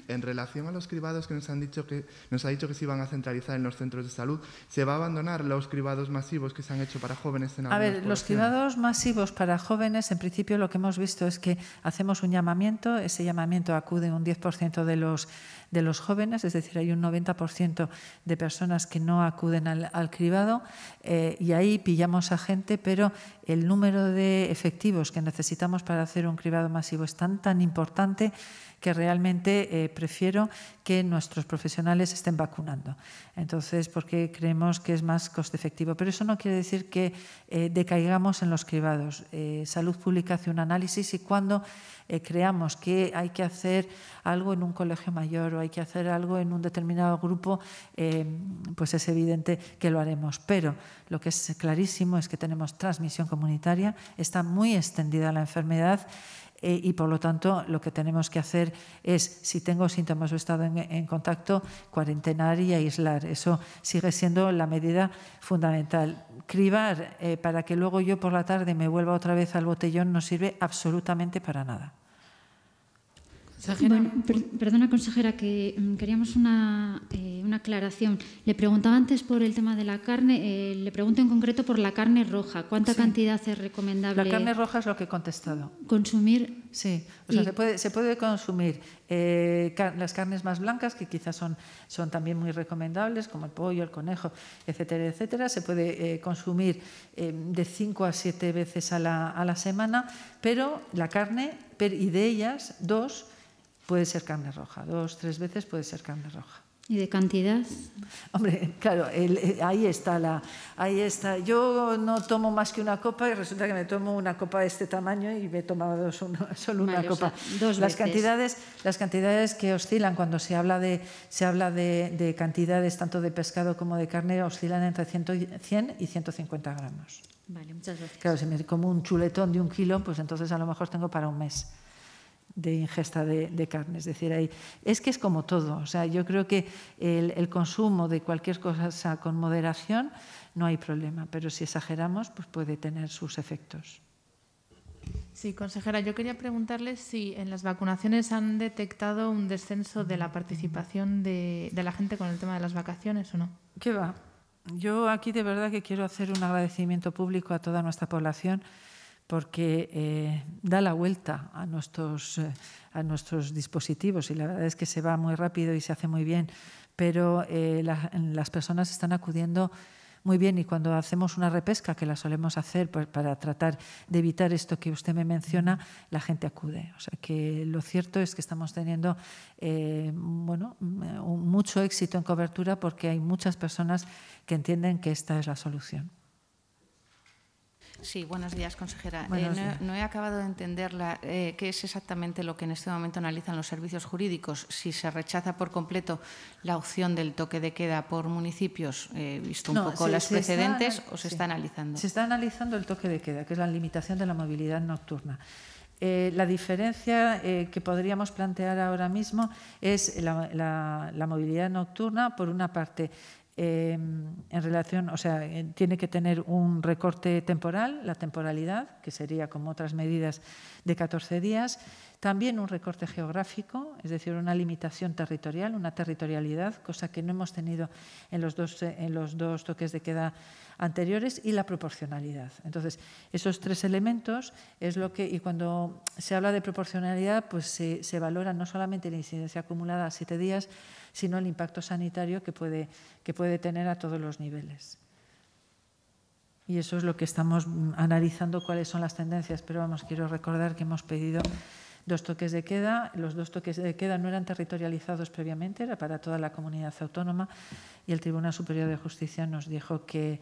en relación a los cribados que nos, han dicho que nos ha dicho que se iban a centralizar en los centros de salud, ¿se va a abandonar los cribados masivos que se han hecho para jóvenes en A ver, los cribados masivos para jóvenes, en principio lo que hemos visto es que hacemos un llamamiento, ese llamamiento acude un 10% de los, de los jóvenes, es decir, hay un 90% de personas que no acuden al, cribado eh, y ahí pillamos a gente, pero el número de efectivos que necesitamos para hacer un cribado masivo es tan, tan importante que realmente eh, prefiero que nuestros profesionales estén vacunando. Entonces, porque creemos que es más coste efectivo. Pero eso no quiere decir que eh, decaigamos en los cribados. Eh, salud Pública hace un análisis y cuando creamos que hay que hacer algo en un colegio mayor o hay que hacer algo en un determinado grupo, pues es evidente que lo haremos. Pero lo que es clarísimo es que tenemos transmisión comunitaria, está muy extendida la enfermedad. Eh, y por lo tanto lo que tenemos que hacer es, si tengo síntomas o he estado en, contacto, cuarentenar y aislar. Eso sigue siendo la medida fundamental. Cribar eh, para que luego yo por la tarde me vuelva otra vez al botellón no sirve absolutamente para nada perdona, consejera, que mm, queríamos una, eh, una, aclaración. Le preguntaba antes por el tema de la carne, eh, le pregunto en concreto por la carne roja. ¿Cuánta cantidad es recomendable? La carne roja es lo que he contestado. ¿Consumir? Sí, o sea, se, puede, se, puede, consumir eh, las carnes más blancas, que quizás son, son también muy recomendables, como el pollo, el conejo, etcétera, etcétera. Se puede consumir de 5 a 7 veces a la, a la semana, pero la carne, y de ellas, dos, puede ser carne roja, dos, tres veces puede ser carne roja. ¿Y de cantidad? Hombre, claro, eh, ahí está la. Ahí está. Yo no tomo más que una copa y resulta que me tomo una copa de este tamaño y me he tomado solo una copa. las cantidades, las cantidades que oscilan cuando se habla de se habla de, cantidades tanto de pescado como de carne oscilan entre 100 y 150 gramos. Vale, muchas gracias. Claro, si me como un chuletón de un kilo, pues entonces a lo mejor tengo para un mes de ingesta de, de, carne. Es decir, ahí es que es como todo. O sea, yo creo que el, consumo de cualquier cosa con moderación no hay problema, pero si exageramos, pues puede tener sus efectos. Sí, consejera, yo quería preguntarle si en las vacunaciones han detectado un descenso de la participación de, de la gente con el tema de las vacaciones o no. ¿Qué va? Yo aquí de verdad que quiero hacer un agradecimiento público a toda nuestra población porque eh, da la vuelta a nuestros, eh, a nuestros dispositivos y la verdad es que se va muy rápido y se hace muy bien, pero eh, las personas están acudiendo muy bien y cuando hacemos una repesca, que la solemos hacer para tratar de evitar esto que usted me menciona, la gente acude. O sea que lo cierto es que estamos teniendo bueno, mucho éxito en cobertura porque hay muchas personas que entienden que esta es la solución. Sí, buenos días, consejera. Eh, no, he acabado de entender la, eh, qué es exactamente lo que en este momento analizan los servicios jurídicos. Si se rechaza por completo la opción del toque de queda por municipios, he visto un poco las precedentes, o se está analizando. Se está analizando el toque de queda, que es la limitación de la movilidad nocturna. Eh, la diferencia que podríamos plantear ahora mismo es la, la, movilidad nocturna, por una parte, Em, en relación, o sea, eh, tiene que tener un recorte temporal, la temporalidad, que sería como otras medidas de 14 días, también un recorte geográfico, es decir, una limitación territorial, una territorialidad, cosa que no hemos tenido en los dos, eh, en los dos toques de queda anteriores, y la proporcionalidad. Entonces, esos tres elementos es lo que, y cuando se habla de proporcionalidad, pues se, se valora no solamente la incidencia acumulada a siete días, sino el impacto sanitario que puede, que puede tener a todos los niveles. Y eso es lo que estamos analizando, cuáles son las tendencias. Pero vamos, quiero recordar que hemos pedido dos toques de queda. Los dos toques de queda no eran territorializados previamente, era para toda la comunidad autónoma. Y el Tribunal Superior de Justicia nos dijo que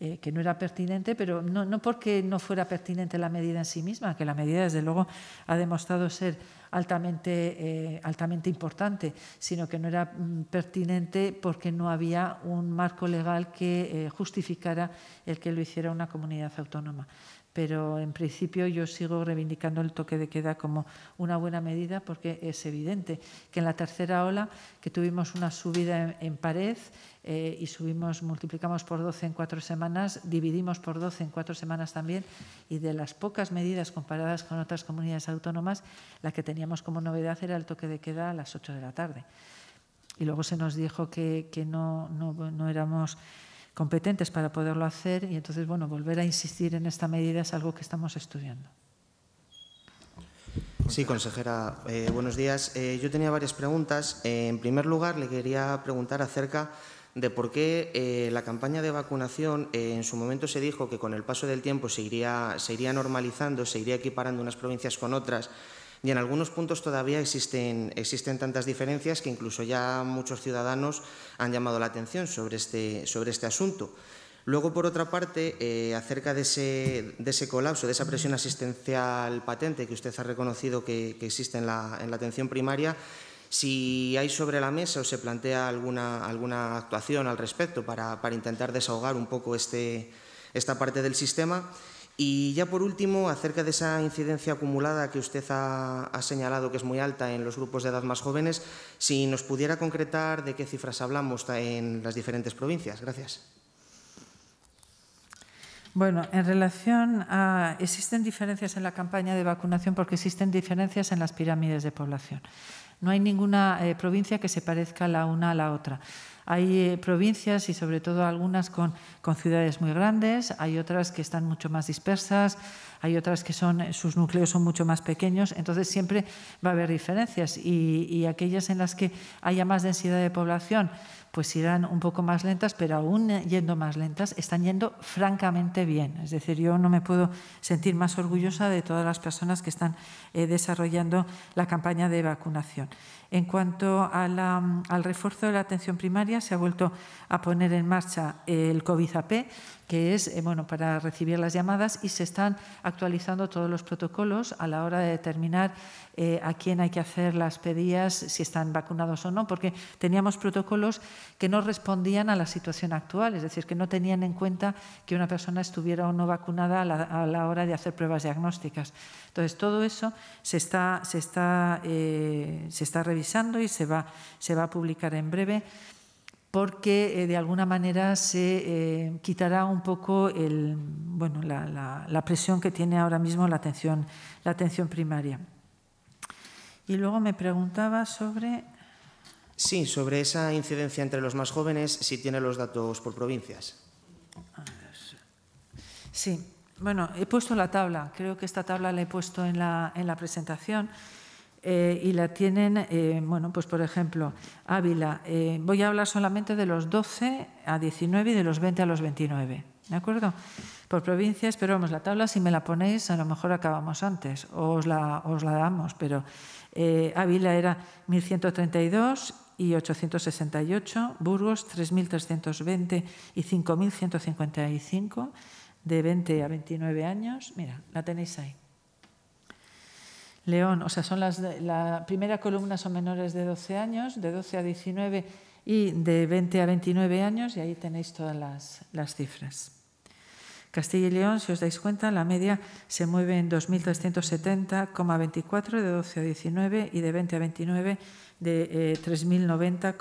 eh, que no era pertinente, pero no, porque no fuera pertinente la medida en sí misma, que la medida desde luego ha demostrado ser altamente, eh, importante, sino que no era mm, pertinente porque no había un marco legal que eh, justificara el que lo hiciera una comunidad autónoma pero en principio yo sigo reivindicando el toque de queda como una buena medida porque es evidente que en la tercera ola, que tuvimos una subida en, pared eh, y subimos, multiplicamos por 12 en cuatro semanas, dividimos por 12 en cuatro semanas también, y de las pocas medidas comparadas con otras comunidades autónomas, la que teníamos como novedad era el toque de queda a las 8 de la tarde. Y luego se nos dijo que, no, no, no éramos competentes para poderlo hacer y entonces, bueno, volver a insistir en esta medida es algo que estamos estudiando. Sí, consejera, eh, buenos días. Eh, yo tenía varias preguntas. Eh, en primer lugar, le quería preguntar acerca de por qué la campaña de vacunación en su momento se dijo que con el paso del tiempo se iría normalizando, se iría equiparando unas provincias con otras y en algunos puntos todavía existen, tantas diferencias que incluso ya muchos ciudadanos han llamado la atención sobre este, este asunto. Luego, por otra parte, eh, acerca de ese, colapso, de esa presión asistencial patente que usted ha reconocido que, existe en la, atención primaria, si hay sobre la mesa o se plantea alguna, alguna actuación al respecto para, intentar desahogar un poco este, esta parte del sistema. Y ya por último, acerca de esa incidencia acumulada que usted ha, señalado que es muy alta en los grupos de edad más jóvenes, si nos pudiera concretar de qué cifras hablamos en las diferentes provincias. Gracias. Bueno, en relación a... Existen diferencias en la campaña de vacunación porque existen diferencias en las pirámides de población. No hay ninguna eh, provincia que se parezca la una a la otra. Hay eh, provincias y sobre todo algunas con, ciudades muy grandes, hay otras que están mucho más dispersas, hay otras que son, eh, sus núcleos son mucho más pequeños, entonces siempre va a haber diferencias y, y aquellas en las que haya más densidad de población pues irán un poco más lentas, pero aún yendo más lentas, están yendo francamente bien. Es decir, yo no me puedo sentir más orgullosa de todas las personas que están eh, desarrollando la campaña de vacunación. En cuanto al refuerzo de la atención primaria, se ha vuelto a poner en marcha el covid que es eh, bueno, para recibir las llamadas y se están actualizando todos los protocolos a la hora de determinar eh, a quién hay que hacer las pedidas, si están vacunados o no, porque teníamos protocolos que no respondían a la situación actual, es decir, que no tenían en cuenta que una persona estuviera o no vacunada a la, hora de hacer pruebas diagnósticas. Entonces, todo eso se está, se está, eh, se está revisando y se va, se va a publicar en breve porque eh, de alguna manera se eh, quitará un poco la, presión que tiene ahora mismo la atención, primaria. Y luego me preguntaba sobre... Sí, sobre esa incidencia entre los más jóvenes, si tiene los datos por provincias. Sí, bueno, he puesto la tabla, creo que esta tabla la he puesto en la presentación. Eh, y la tienen, eh, bueno, pues por ejemplo, Ávila. Eh, voy a hablar solamente de los 12 a 19 y de los 20 a los 29, ¿de acuerdo? Por provincias, pero vamos, la tabla si me la ponéis a lo mejor acabamos antes o os os la damos, pero Ávila era 1132 y 868, Burgos 3.320 y 5.155 de 20 a 29 años. Mira, la tenéis ahí. León, o sea, son las la primera columna son menores de 12 años, de 12 a 19 y de 20 a 29 años, y ahí tenéis todas las, las cifras. Castilla y León, si os dais cuenta, la media se mueve en 2.370,24 de 12 a 19 y de 20 a 29 de 3.090,91.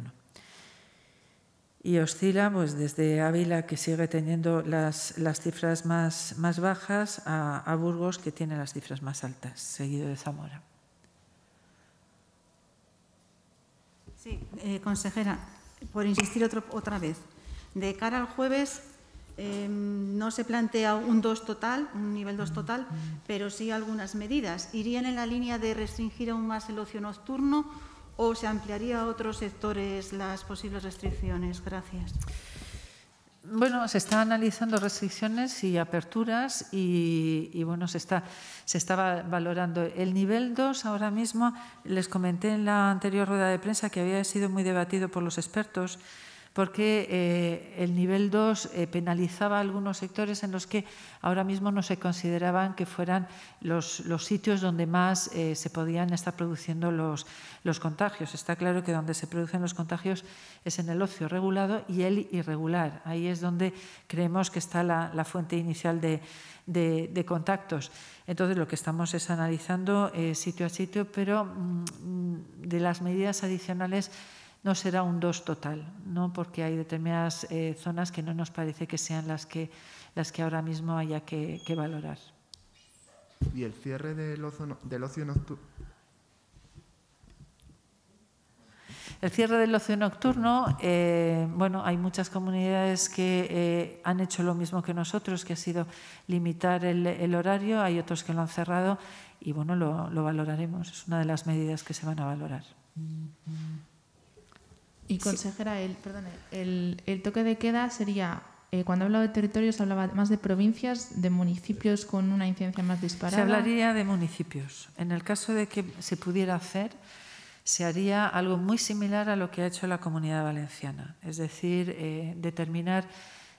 Eh, y oscila pues, desde Ávila, que sigue teniendo las, cifras más, bajas, a, Burgos, que tiene las cifras más altas, seguido de Zamora. Sí, eh, consejera, por insistir otra vez, de cara al jueves em, no se plantea un 2 total, un nivel 2 total, pero sí algunas medidas. ¿Irían en la línea de restringir aún más el ocio nocturno? o se ampliaría a otros sectores las posibles restricciones? Gracias. Bueno, se están analizando restricciones y aperturas y, bueno, se está, se estaba valorando. El nivel 2 ahora mismo, les comenté en la anterior rueda de prensa que había sido muy debatido por los expertos porque eh, el nivel 2 eh, penalizaba algunos sectores en los que ahora mismo no se consideraban que fueran los, sitios donde más eh, se podían estar produciendo los, los, contagios. Está claro que donde se producen los contagios es en el ocio regulado y el irregular. Ahí es donde creemos que está la, fuente inicial de, contactos. Entonces, lo que estamos es analizando sitio a sitio, pero mm, de las medidas adicionales no será un dos total, ¿no? porque hay determinadas eh, zonas que no nos parece que sean las que, las que ahora mismo haya que, valorar. ¿Y el cierre del, del ocio nocturno? El cierre del ocio nocturno, eh, bueno, hay muchas comunidades que eh, han hecho lo mismo que nosotros, que ha sido limitar el, horario, hay otros que lo han cerrado y bueno, lo, valoraremos, es una de las medidas que se van a valorar. Mm, mm. Y consejera, el, toque de queda sería, eh, cuando hablaba de territorios, hablaba más de provincias, de municipios con una incidencia más disparada. Se hablaría de municipios. En el caso de que se pudiera hacer, se haría algo muy similar a lo que ha hecho la comunidad valenciana, es decir, eh, determinar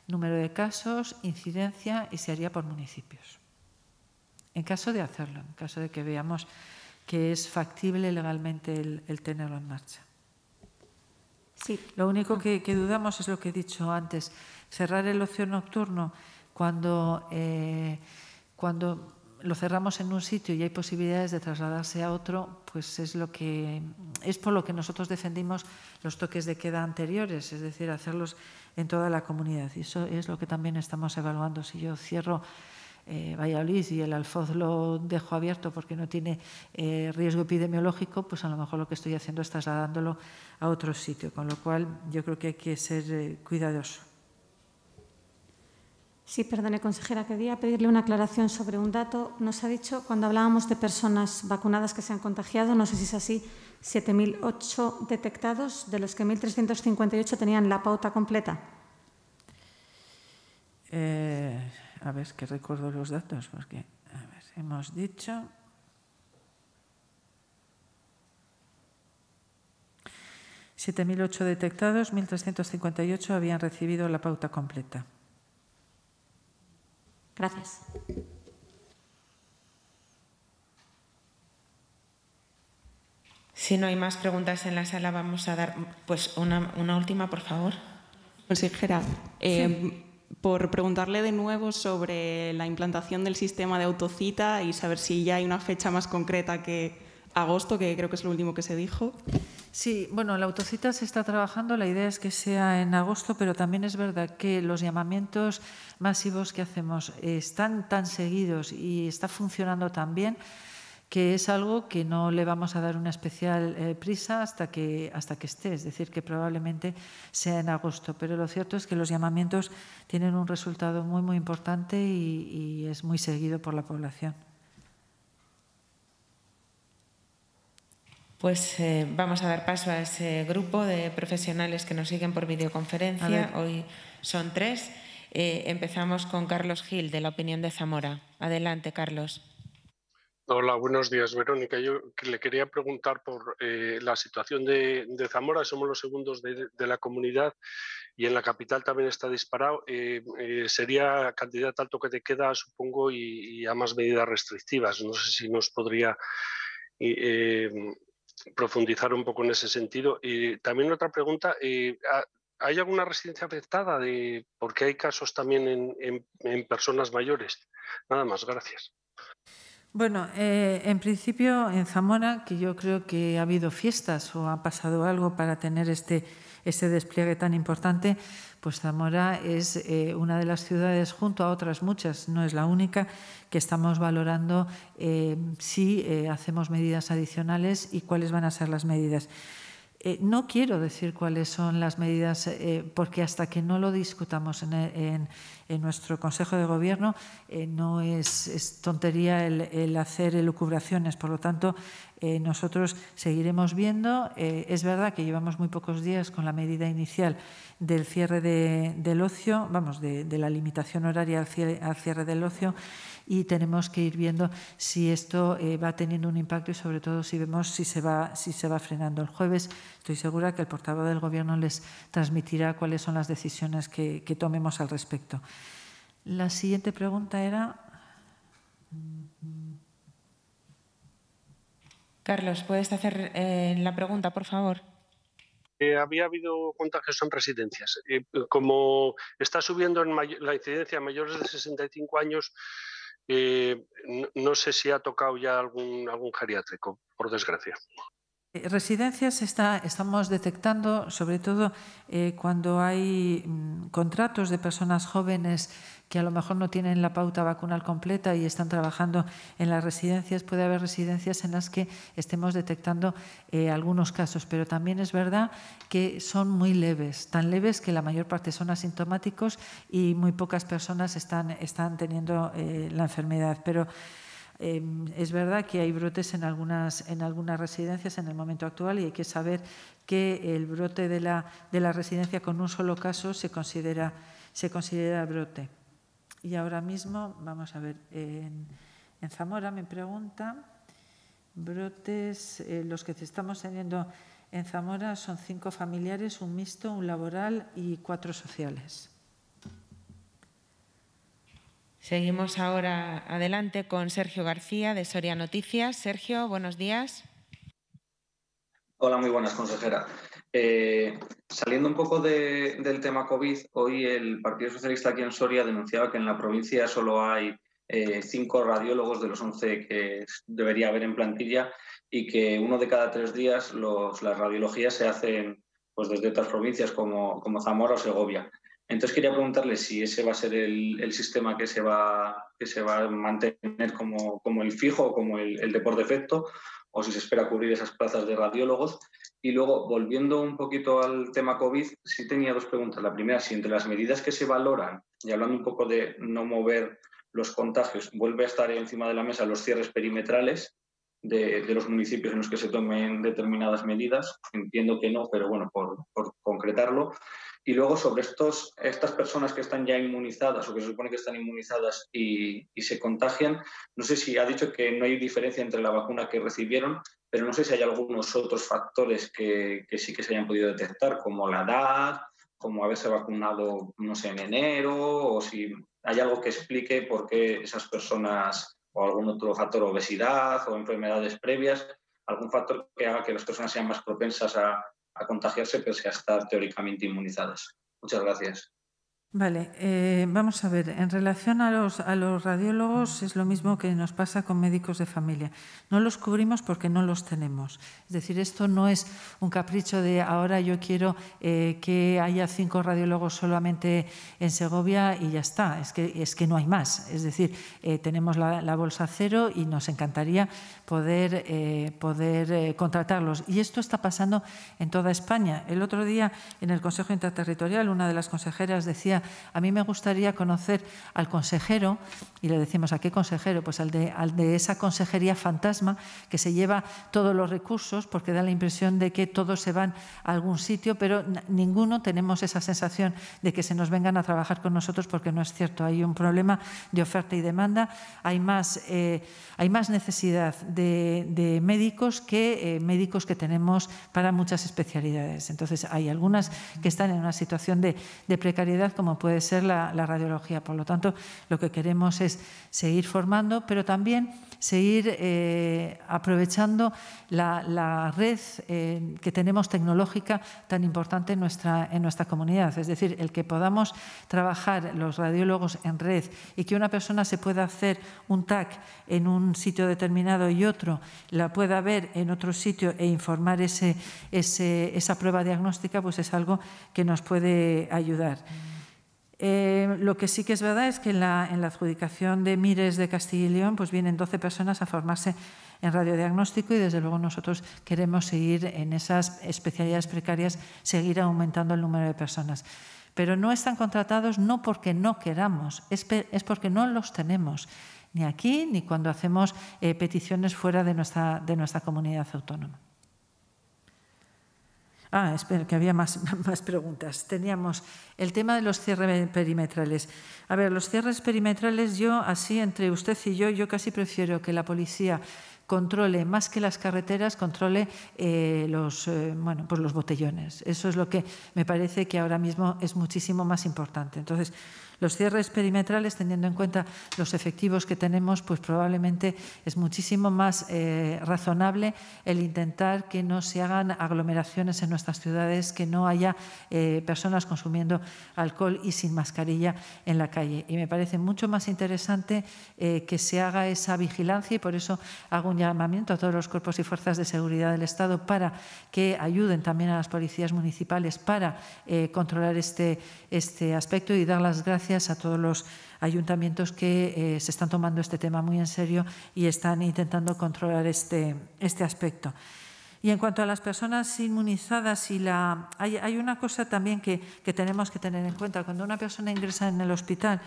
número de casos, incidencia y se haría por municipios. En caso de hacerlo, en caso de que veamos que es factible legalmente el tenerlo en marcha. Lo único que, dudamos es lo que he dicho antes, cerrar el ocio nocturno cuando, eh, cuando lo cerramos en un sitio y hay posibilidades de trasladarse a otro, pues es lo que es por lo que nosotros defendimos los toques de queda anteriores, es decir, hacerlos en toda la comunidad. Y eso es lo que también estamos evaluando. Si yo cierro eh, Valladolid y el Alfoz lo dejo abierto porque no tiene eh, riesgo epidemiológico, pues a lo mejor lo que estoy haciendo es trasladándolo a otro sitio, con lo cual yo creo que hay que ser eh, cuidadoso. Sí, perdone, consejera, quería pedirle una aclaración sobre un dato. Nos ha dicho, cuando hablábamos de personas vacunadas que se han contagiado, no sé si es así, 7.008 detectados, de los que 1.358 tenían la pauta completa. Eh, a ver, que recuerdo los datos, porque, a hemos dicho... ...7.008 detectados, 1.358 habían recibido la pauta completa. Gracias. Si no hay más preguntas en la sala, vamos a dar pues una, última, por favor. Consejera, eh, por preguntarle de nuevo sobre la implantación del sistema de autocita y saber si ya hay una fecha más concreta que agosto, que creo que es lo último que se dijo. Sí, bueno, la autocita se está trabajando, la idea es que sea en agosto, pero también es verdad que los llamamientos masivos que hacemos están tan seguidos y está funcionando tan bien que es algo que no le vamos a dar una especial eh, prisa hasta que, hasta que esté, es decir, que probablemente sea en agosto. Pero lo cierto es que los llamamientos tienen un resultado muy, muy importante y, es muy seguido por la población. Pues eh, vamos a dar paso a ese grupo de profesionales que nos siguen por videoconferencia. Hoy son tres. Eh, empezamos con Carlos Gil, de la Opinión de Zamora. Adelante, Carlos. Hola, buenos días, Verónica. Yo le quería preguntar por eh, la situación de, Zamora. Somos los segundos de, la comunidad y en la capital también está disparado. Eh, eh, sería cantidad alto que te queda, supongo, y, a más medidas restrictivas. No sé si nos podría profundizar un poco en ese sentido. Y también otra pregunta. ¿Hay alguna residencia afectada? De, porque hay casos también en, en personas mayores. Nada más, gracias. Bueno, eh, en principio en Zamora, que yo creo que ha habido fiestas o ha pasado algo para tener este, este despliegue tan importante, pues Zamora es eh, una de las ciudades, junto a otras muchas, no es la única, que estamos valorando eh, si hacemos medidas adicionales y cuáles van a ser las medidas. no quiero decir cuáles son las medidas, porque hasta que no lo discutamos en, en, en nuestro Consejo de Gobierno, eh, no es, tontería el, hacer elucubraciones. Por lo tanto, eh, nosotros seguiremos viendo. Eh, es verdad que llevamos muy pocos días con la medida inicial del cierre del ocio, vamos, de, la limitación horaria al cierre, del ocio, y tenemos que ir viendo si esto va teniendo un impacto y sobre todo si vemos si se va, si se va frenando el jueves. Estoy segura que el portavoz del Gobierno les transmitirá cuáles son las decisiones que tomemos al respecto. La siguiente pregunta era. Carlos, ¿puedes hacer eh, la pregunta, por favor? Eh, había habido contagios en residencias. como está subiendo en la incidencia a mayores de 65 años, eh, no, sé si ha tocado ya algún, algún geriátrico, por desgracia. Residencias está, estamos detectando, sobre todo cuando hay mm, contratos de personas jóvenes que a lo mejor no tienen la pauta vacunal completa y están trabajando en las residencias. Puede haber residencias en las que estemos detectando eh, algunos casos, pero también es verdad que son muy leves, tan leves que la mayor parte son asintomáticos y muy pocas personas están, están teniendo eh, la enfermedad. Pero em, es verdad que hay brotes en algunas, en algunas residencias en el momento actual y hay que saber que el brote de la, de la residencia con un solo caso se considera, se considera brote. Y ahora mismo, vamos a ver, en, Zamora me pregunta brotes, eh, los que estamos teniendo en Zamora son cinco familiares, un mixto, un laboral y cuatro sociales. Seguimos ahora adelante con Sergio García de Soria Noticias. Sergio, buenos días. Hola, muy buenas, consejera. Eh, saliendo un poco del tema COVID, hoy el Partido Socialista aquí en Soria denunciaba que en la provincia solo hay eh, cinco radiólogos de los once que debería haber en plantilla y que uno de cada tres días las radiologías se hacen pues, desde otras provincias como, Zamora o Segovia. Entonces quería preguntarle si ese va a ser el, sistema que se va, que se va a mantener como, el fijo o como el de por defecto, o si se espera cubrir esas plazas de radiólogos. Y luego, volviendo un poquito al tema COVID, sí tenía dos preguntas. La primera, si entre las medidas que se valoran, y hablando un poco de no mover los contagios, vuelve a estar encima de la mesa los cierres perimetrales de, los municipios en los que se tomen determinadas medidas. Entiendo que no, pero bueno, por, concretarlo. Y luego sobre estos, estas personas que están ya inmunizadas o que se supone que están inmunizadas y, se contagian, no sé si ha dicho que no hay diferencia entre la vacuna que recibieron pero no sé si hay algunos otros factores que, sí que se hayan podido detectar, como la edad, como haberse vacunado, no sé, en enero, o si hay algo que explique por qué esas personas, o algún otro factor, obesidad o enfermedades previas, algún factor que haga que las personas sean más propensas a, a contagiarse pese a estar teóricamente inmunizadas. Muchas gracias. Vale, eh, vamos a ver, en relación a los, a los radiólogos es lo mismo que nos pasa con médicos de familia. No los cubrimos porque no los tenemos. Es decir, esto no es un capricho de ahora yo quiero eh, que haya cinco radiólogos solamente en Segovia y ya está. Es que, es que no hay más. Es decir, eh, tenemos la, bolsa cero y nos encantaría poder, poder contratarlos. Y esto está pasando en toda España. El otro día en el Consejo Interterritorial una de las consejeras decía a mí me gustaría conocer al consejero, y le decimos, ¿a qué consejero? Pues al de, esa consejería fantasma que se lleva todos los recursos porque da la impresión de que todos se van a algún sitio, pero ninguno tenemos esa sensación de que se nos vengan a trabajar con nosotros porque no es cierto. Hay un problema de oferta y demanda, hay más, eh, hay más necesidad de, médicos que eh, médicos que tenemos para muchas especialidades. Entonces, hay algunas que están en una situación de, de precariedad, como puede ser la, radiología. Por lo tanto, lo que queremos es seguir formando, pero también seguir eh, aprovechando la, red eh, que tenemos tecnológica tan importante en nuestra, en nuestra comunidad. Es decir, el que podamos trabajar los radiólogos en red y que una persona se pueda hacer un TAC en un sitio determinado y otro la pueda ver en otro sitio e informar ese, esa prueba diagnóstica, pues es algo que nos puede ayudar. Eh, lo que sí que es verdad es que en la, adjudicación de Mires de Castilla y León pues vienen 12 personas a formarse en radiodiagnóstico y desde luego nosotros queremos seguir en esas especialidades precarias, seguir aumentando el número de personas. Pero no están contratados no porque no queramos, es, porque no los tenemos, ni aquí ni cuando hacemos eh, peticiones fuera de nuestra, de nuestra comunidad autónoma. Ah, espera, que había más, más preguntas. Teníamos el tema de los cierres perimetrales. A ver, los cierres perimetrales, yo así entre usted y yo, yo casi prefiero que la policía controle más que las carreteras, controle eh, los, eh, bueno, pues los botellones. Eso es lo que me parece que ahora mismo es muchísimo más importante. Entonces, los cierres perimetrales, teniendo en cuenta los efectivos que tenemos, pues probablemente es muchísimo más eh, razonable el intentar que no se hagan aglomeraciones en nuestras ciudades, que no haya eh, personas consumiendo alcohol y sin mascarilla en la calle. Y me parece mucho más interesante eh, que se haga esa vigilancia y por eso hago un llamamiento a todos los cuerpos y fuerzas de seguridad del Estado para que ayuden también a las policías municipales para controlar este, este aspecto y dar las gracias gracias a todos los ayuntamientos que eh, se están tomando este tema muy en serio y están intentando controlar este, este aspecto. Y en cuanto a las personas inmunizadas, y la, hay, hay una cosa también que, tenemos que tener en cuenta. Cuando una persona ingresa en el hospital,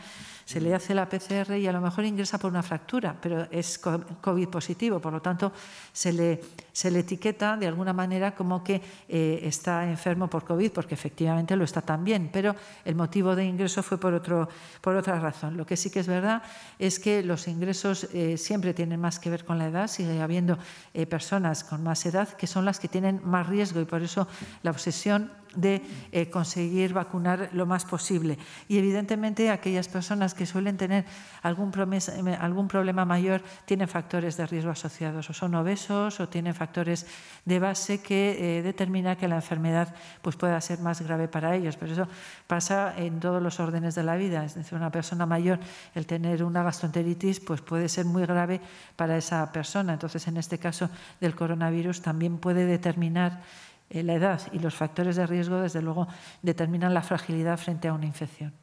se le hace la PCR y a lo mejor ingresa por una fractura, pero es COVID positivo, por lo tanto se le, se le etiqueta de alguna manera como que eh, está enfermo por COVID, porque efectivamente lo está también, pero el motivo de ingreso fue por, otro, por otra razón. Lo que sí que es verdad es que los ingresos eh, siempre tienen más que ver con la edad, sigue habiendo eh, personas con más edad que son las que tienen más riesgo y por eso la obsesión de eh, conseguir vacunar lo más posible. Y evidentemente aquellas personas que suelen tener eh, algún, problema mayor tienen factores de riesgo asociados o son obesos o tienen factores de base que eh, determina que la enfermedad pues, pueda ser más grave para ellos. Pero eso pasa en todos los órdenes de la vida. Es decir, una persona mayor, el tener una gastroenteritis pues, puede ser muy grave para esa persona. Entonces, en este caso del coronavirus también puede determinar eh, la edad y los factores de riesgo, desde luego, determinan la fragilidad frente a una infección.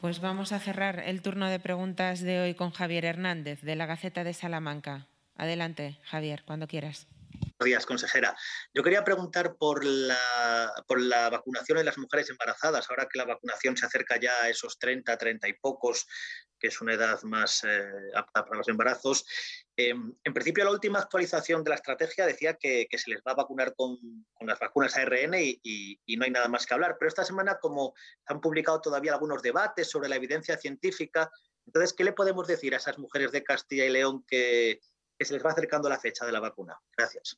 Pues vamos a cerrar el turno de preguntas de hoy con Javier Hernández, de la Gaceta de Salamanca. Adelante, Javier, cuando quieras. Buenos días, consejera. Yo quería preguntar por la, vacunación de las mujeres embarazadas, ahora que la vacunación se acerca ya a esos 30, 30 y pocos, que es una edad más eh, apta para los embarazos. Em, en principio, la última actualización de la estrategia decía que, se les va a vacunar con, las vacunas ARN y, y, no hay nada más que hablar. Pero esta semana, como han publicado todavía algunos debates sobre la evidencia científica, entonces, ¿qué le podemos decir a esas mujeres de Castilla y León que que se les va acercando la fecha de la vacuna. Gracias.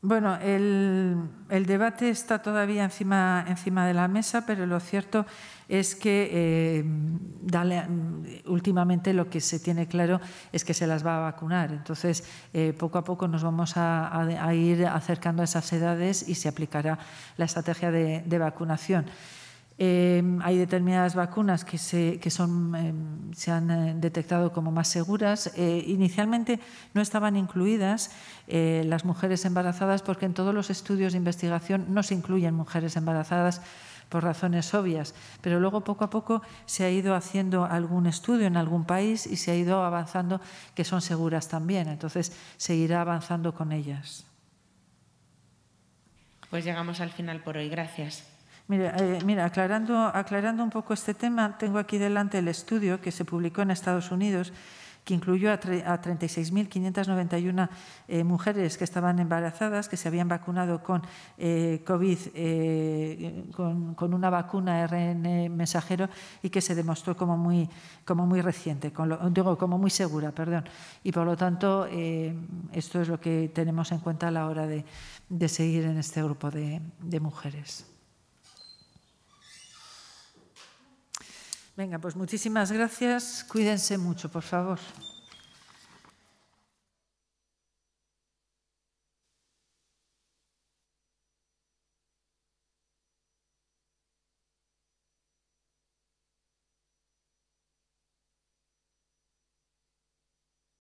Bueno, el, debate está todavía encima, encima de la mesa, pero lo cierto es que eh, mm, últimamente lo que se tiene claro es que se las va a vacunar. Entonces, eh, poco a poco nos vamos a, ir acercando a esas edades y se aplicará la estrategia de vacunación. Em, hay determinadas vacunas que, se, son, em, han eh, detectado como más seguras. Eh, inicialmente no estaban incluidas eh, las mujeres embarazadas porque en todos los estudios de investigación no se incluyen mujeres embarazadas por razones obvias, pero luego poco a poco se ha ido haciendo algún estudio en algún país y se ha ido avanzando que son seguras también, entonces seguirá avanzando con ellas. Pues llegamos al final por hoy. Gracias. Eh, mira, aclarando, un poco este tema, tengo aquí delante el estudio que se publicó en Estados Unidos que incluyó a 36.591 eh, mujeres que estaban embarazadas, que se habían vacunado con eh, COVID, con, una vacuna RN mensajero y que se demostró como muy, reciente, digo, como muy segura, perdón. Y por lo tanto, esto es lo que tenemos en cuenta a la hora de, seguir en este grupo de mujeres. Venga, pues muchísimas gracias. Cuídense mucho, por favor.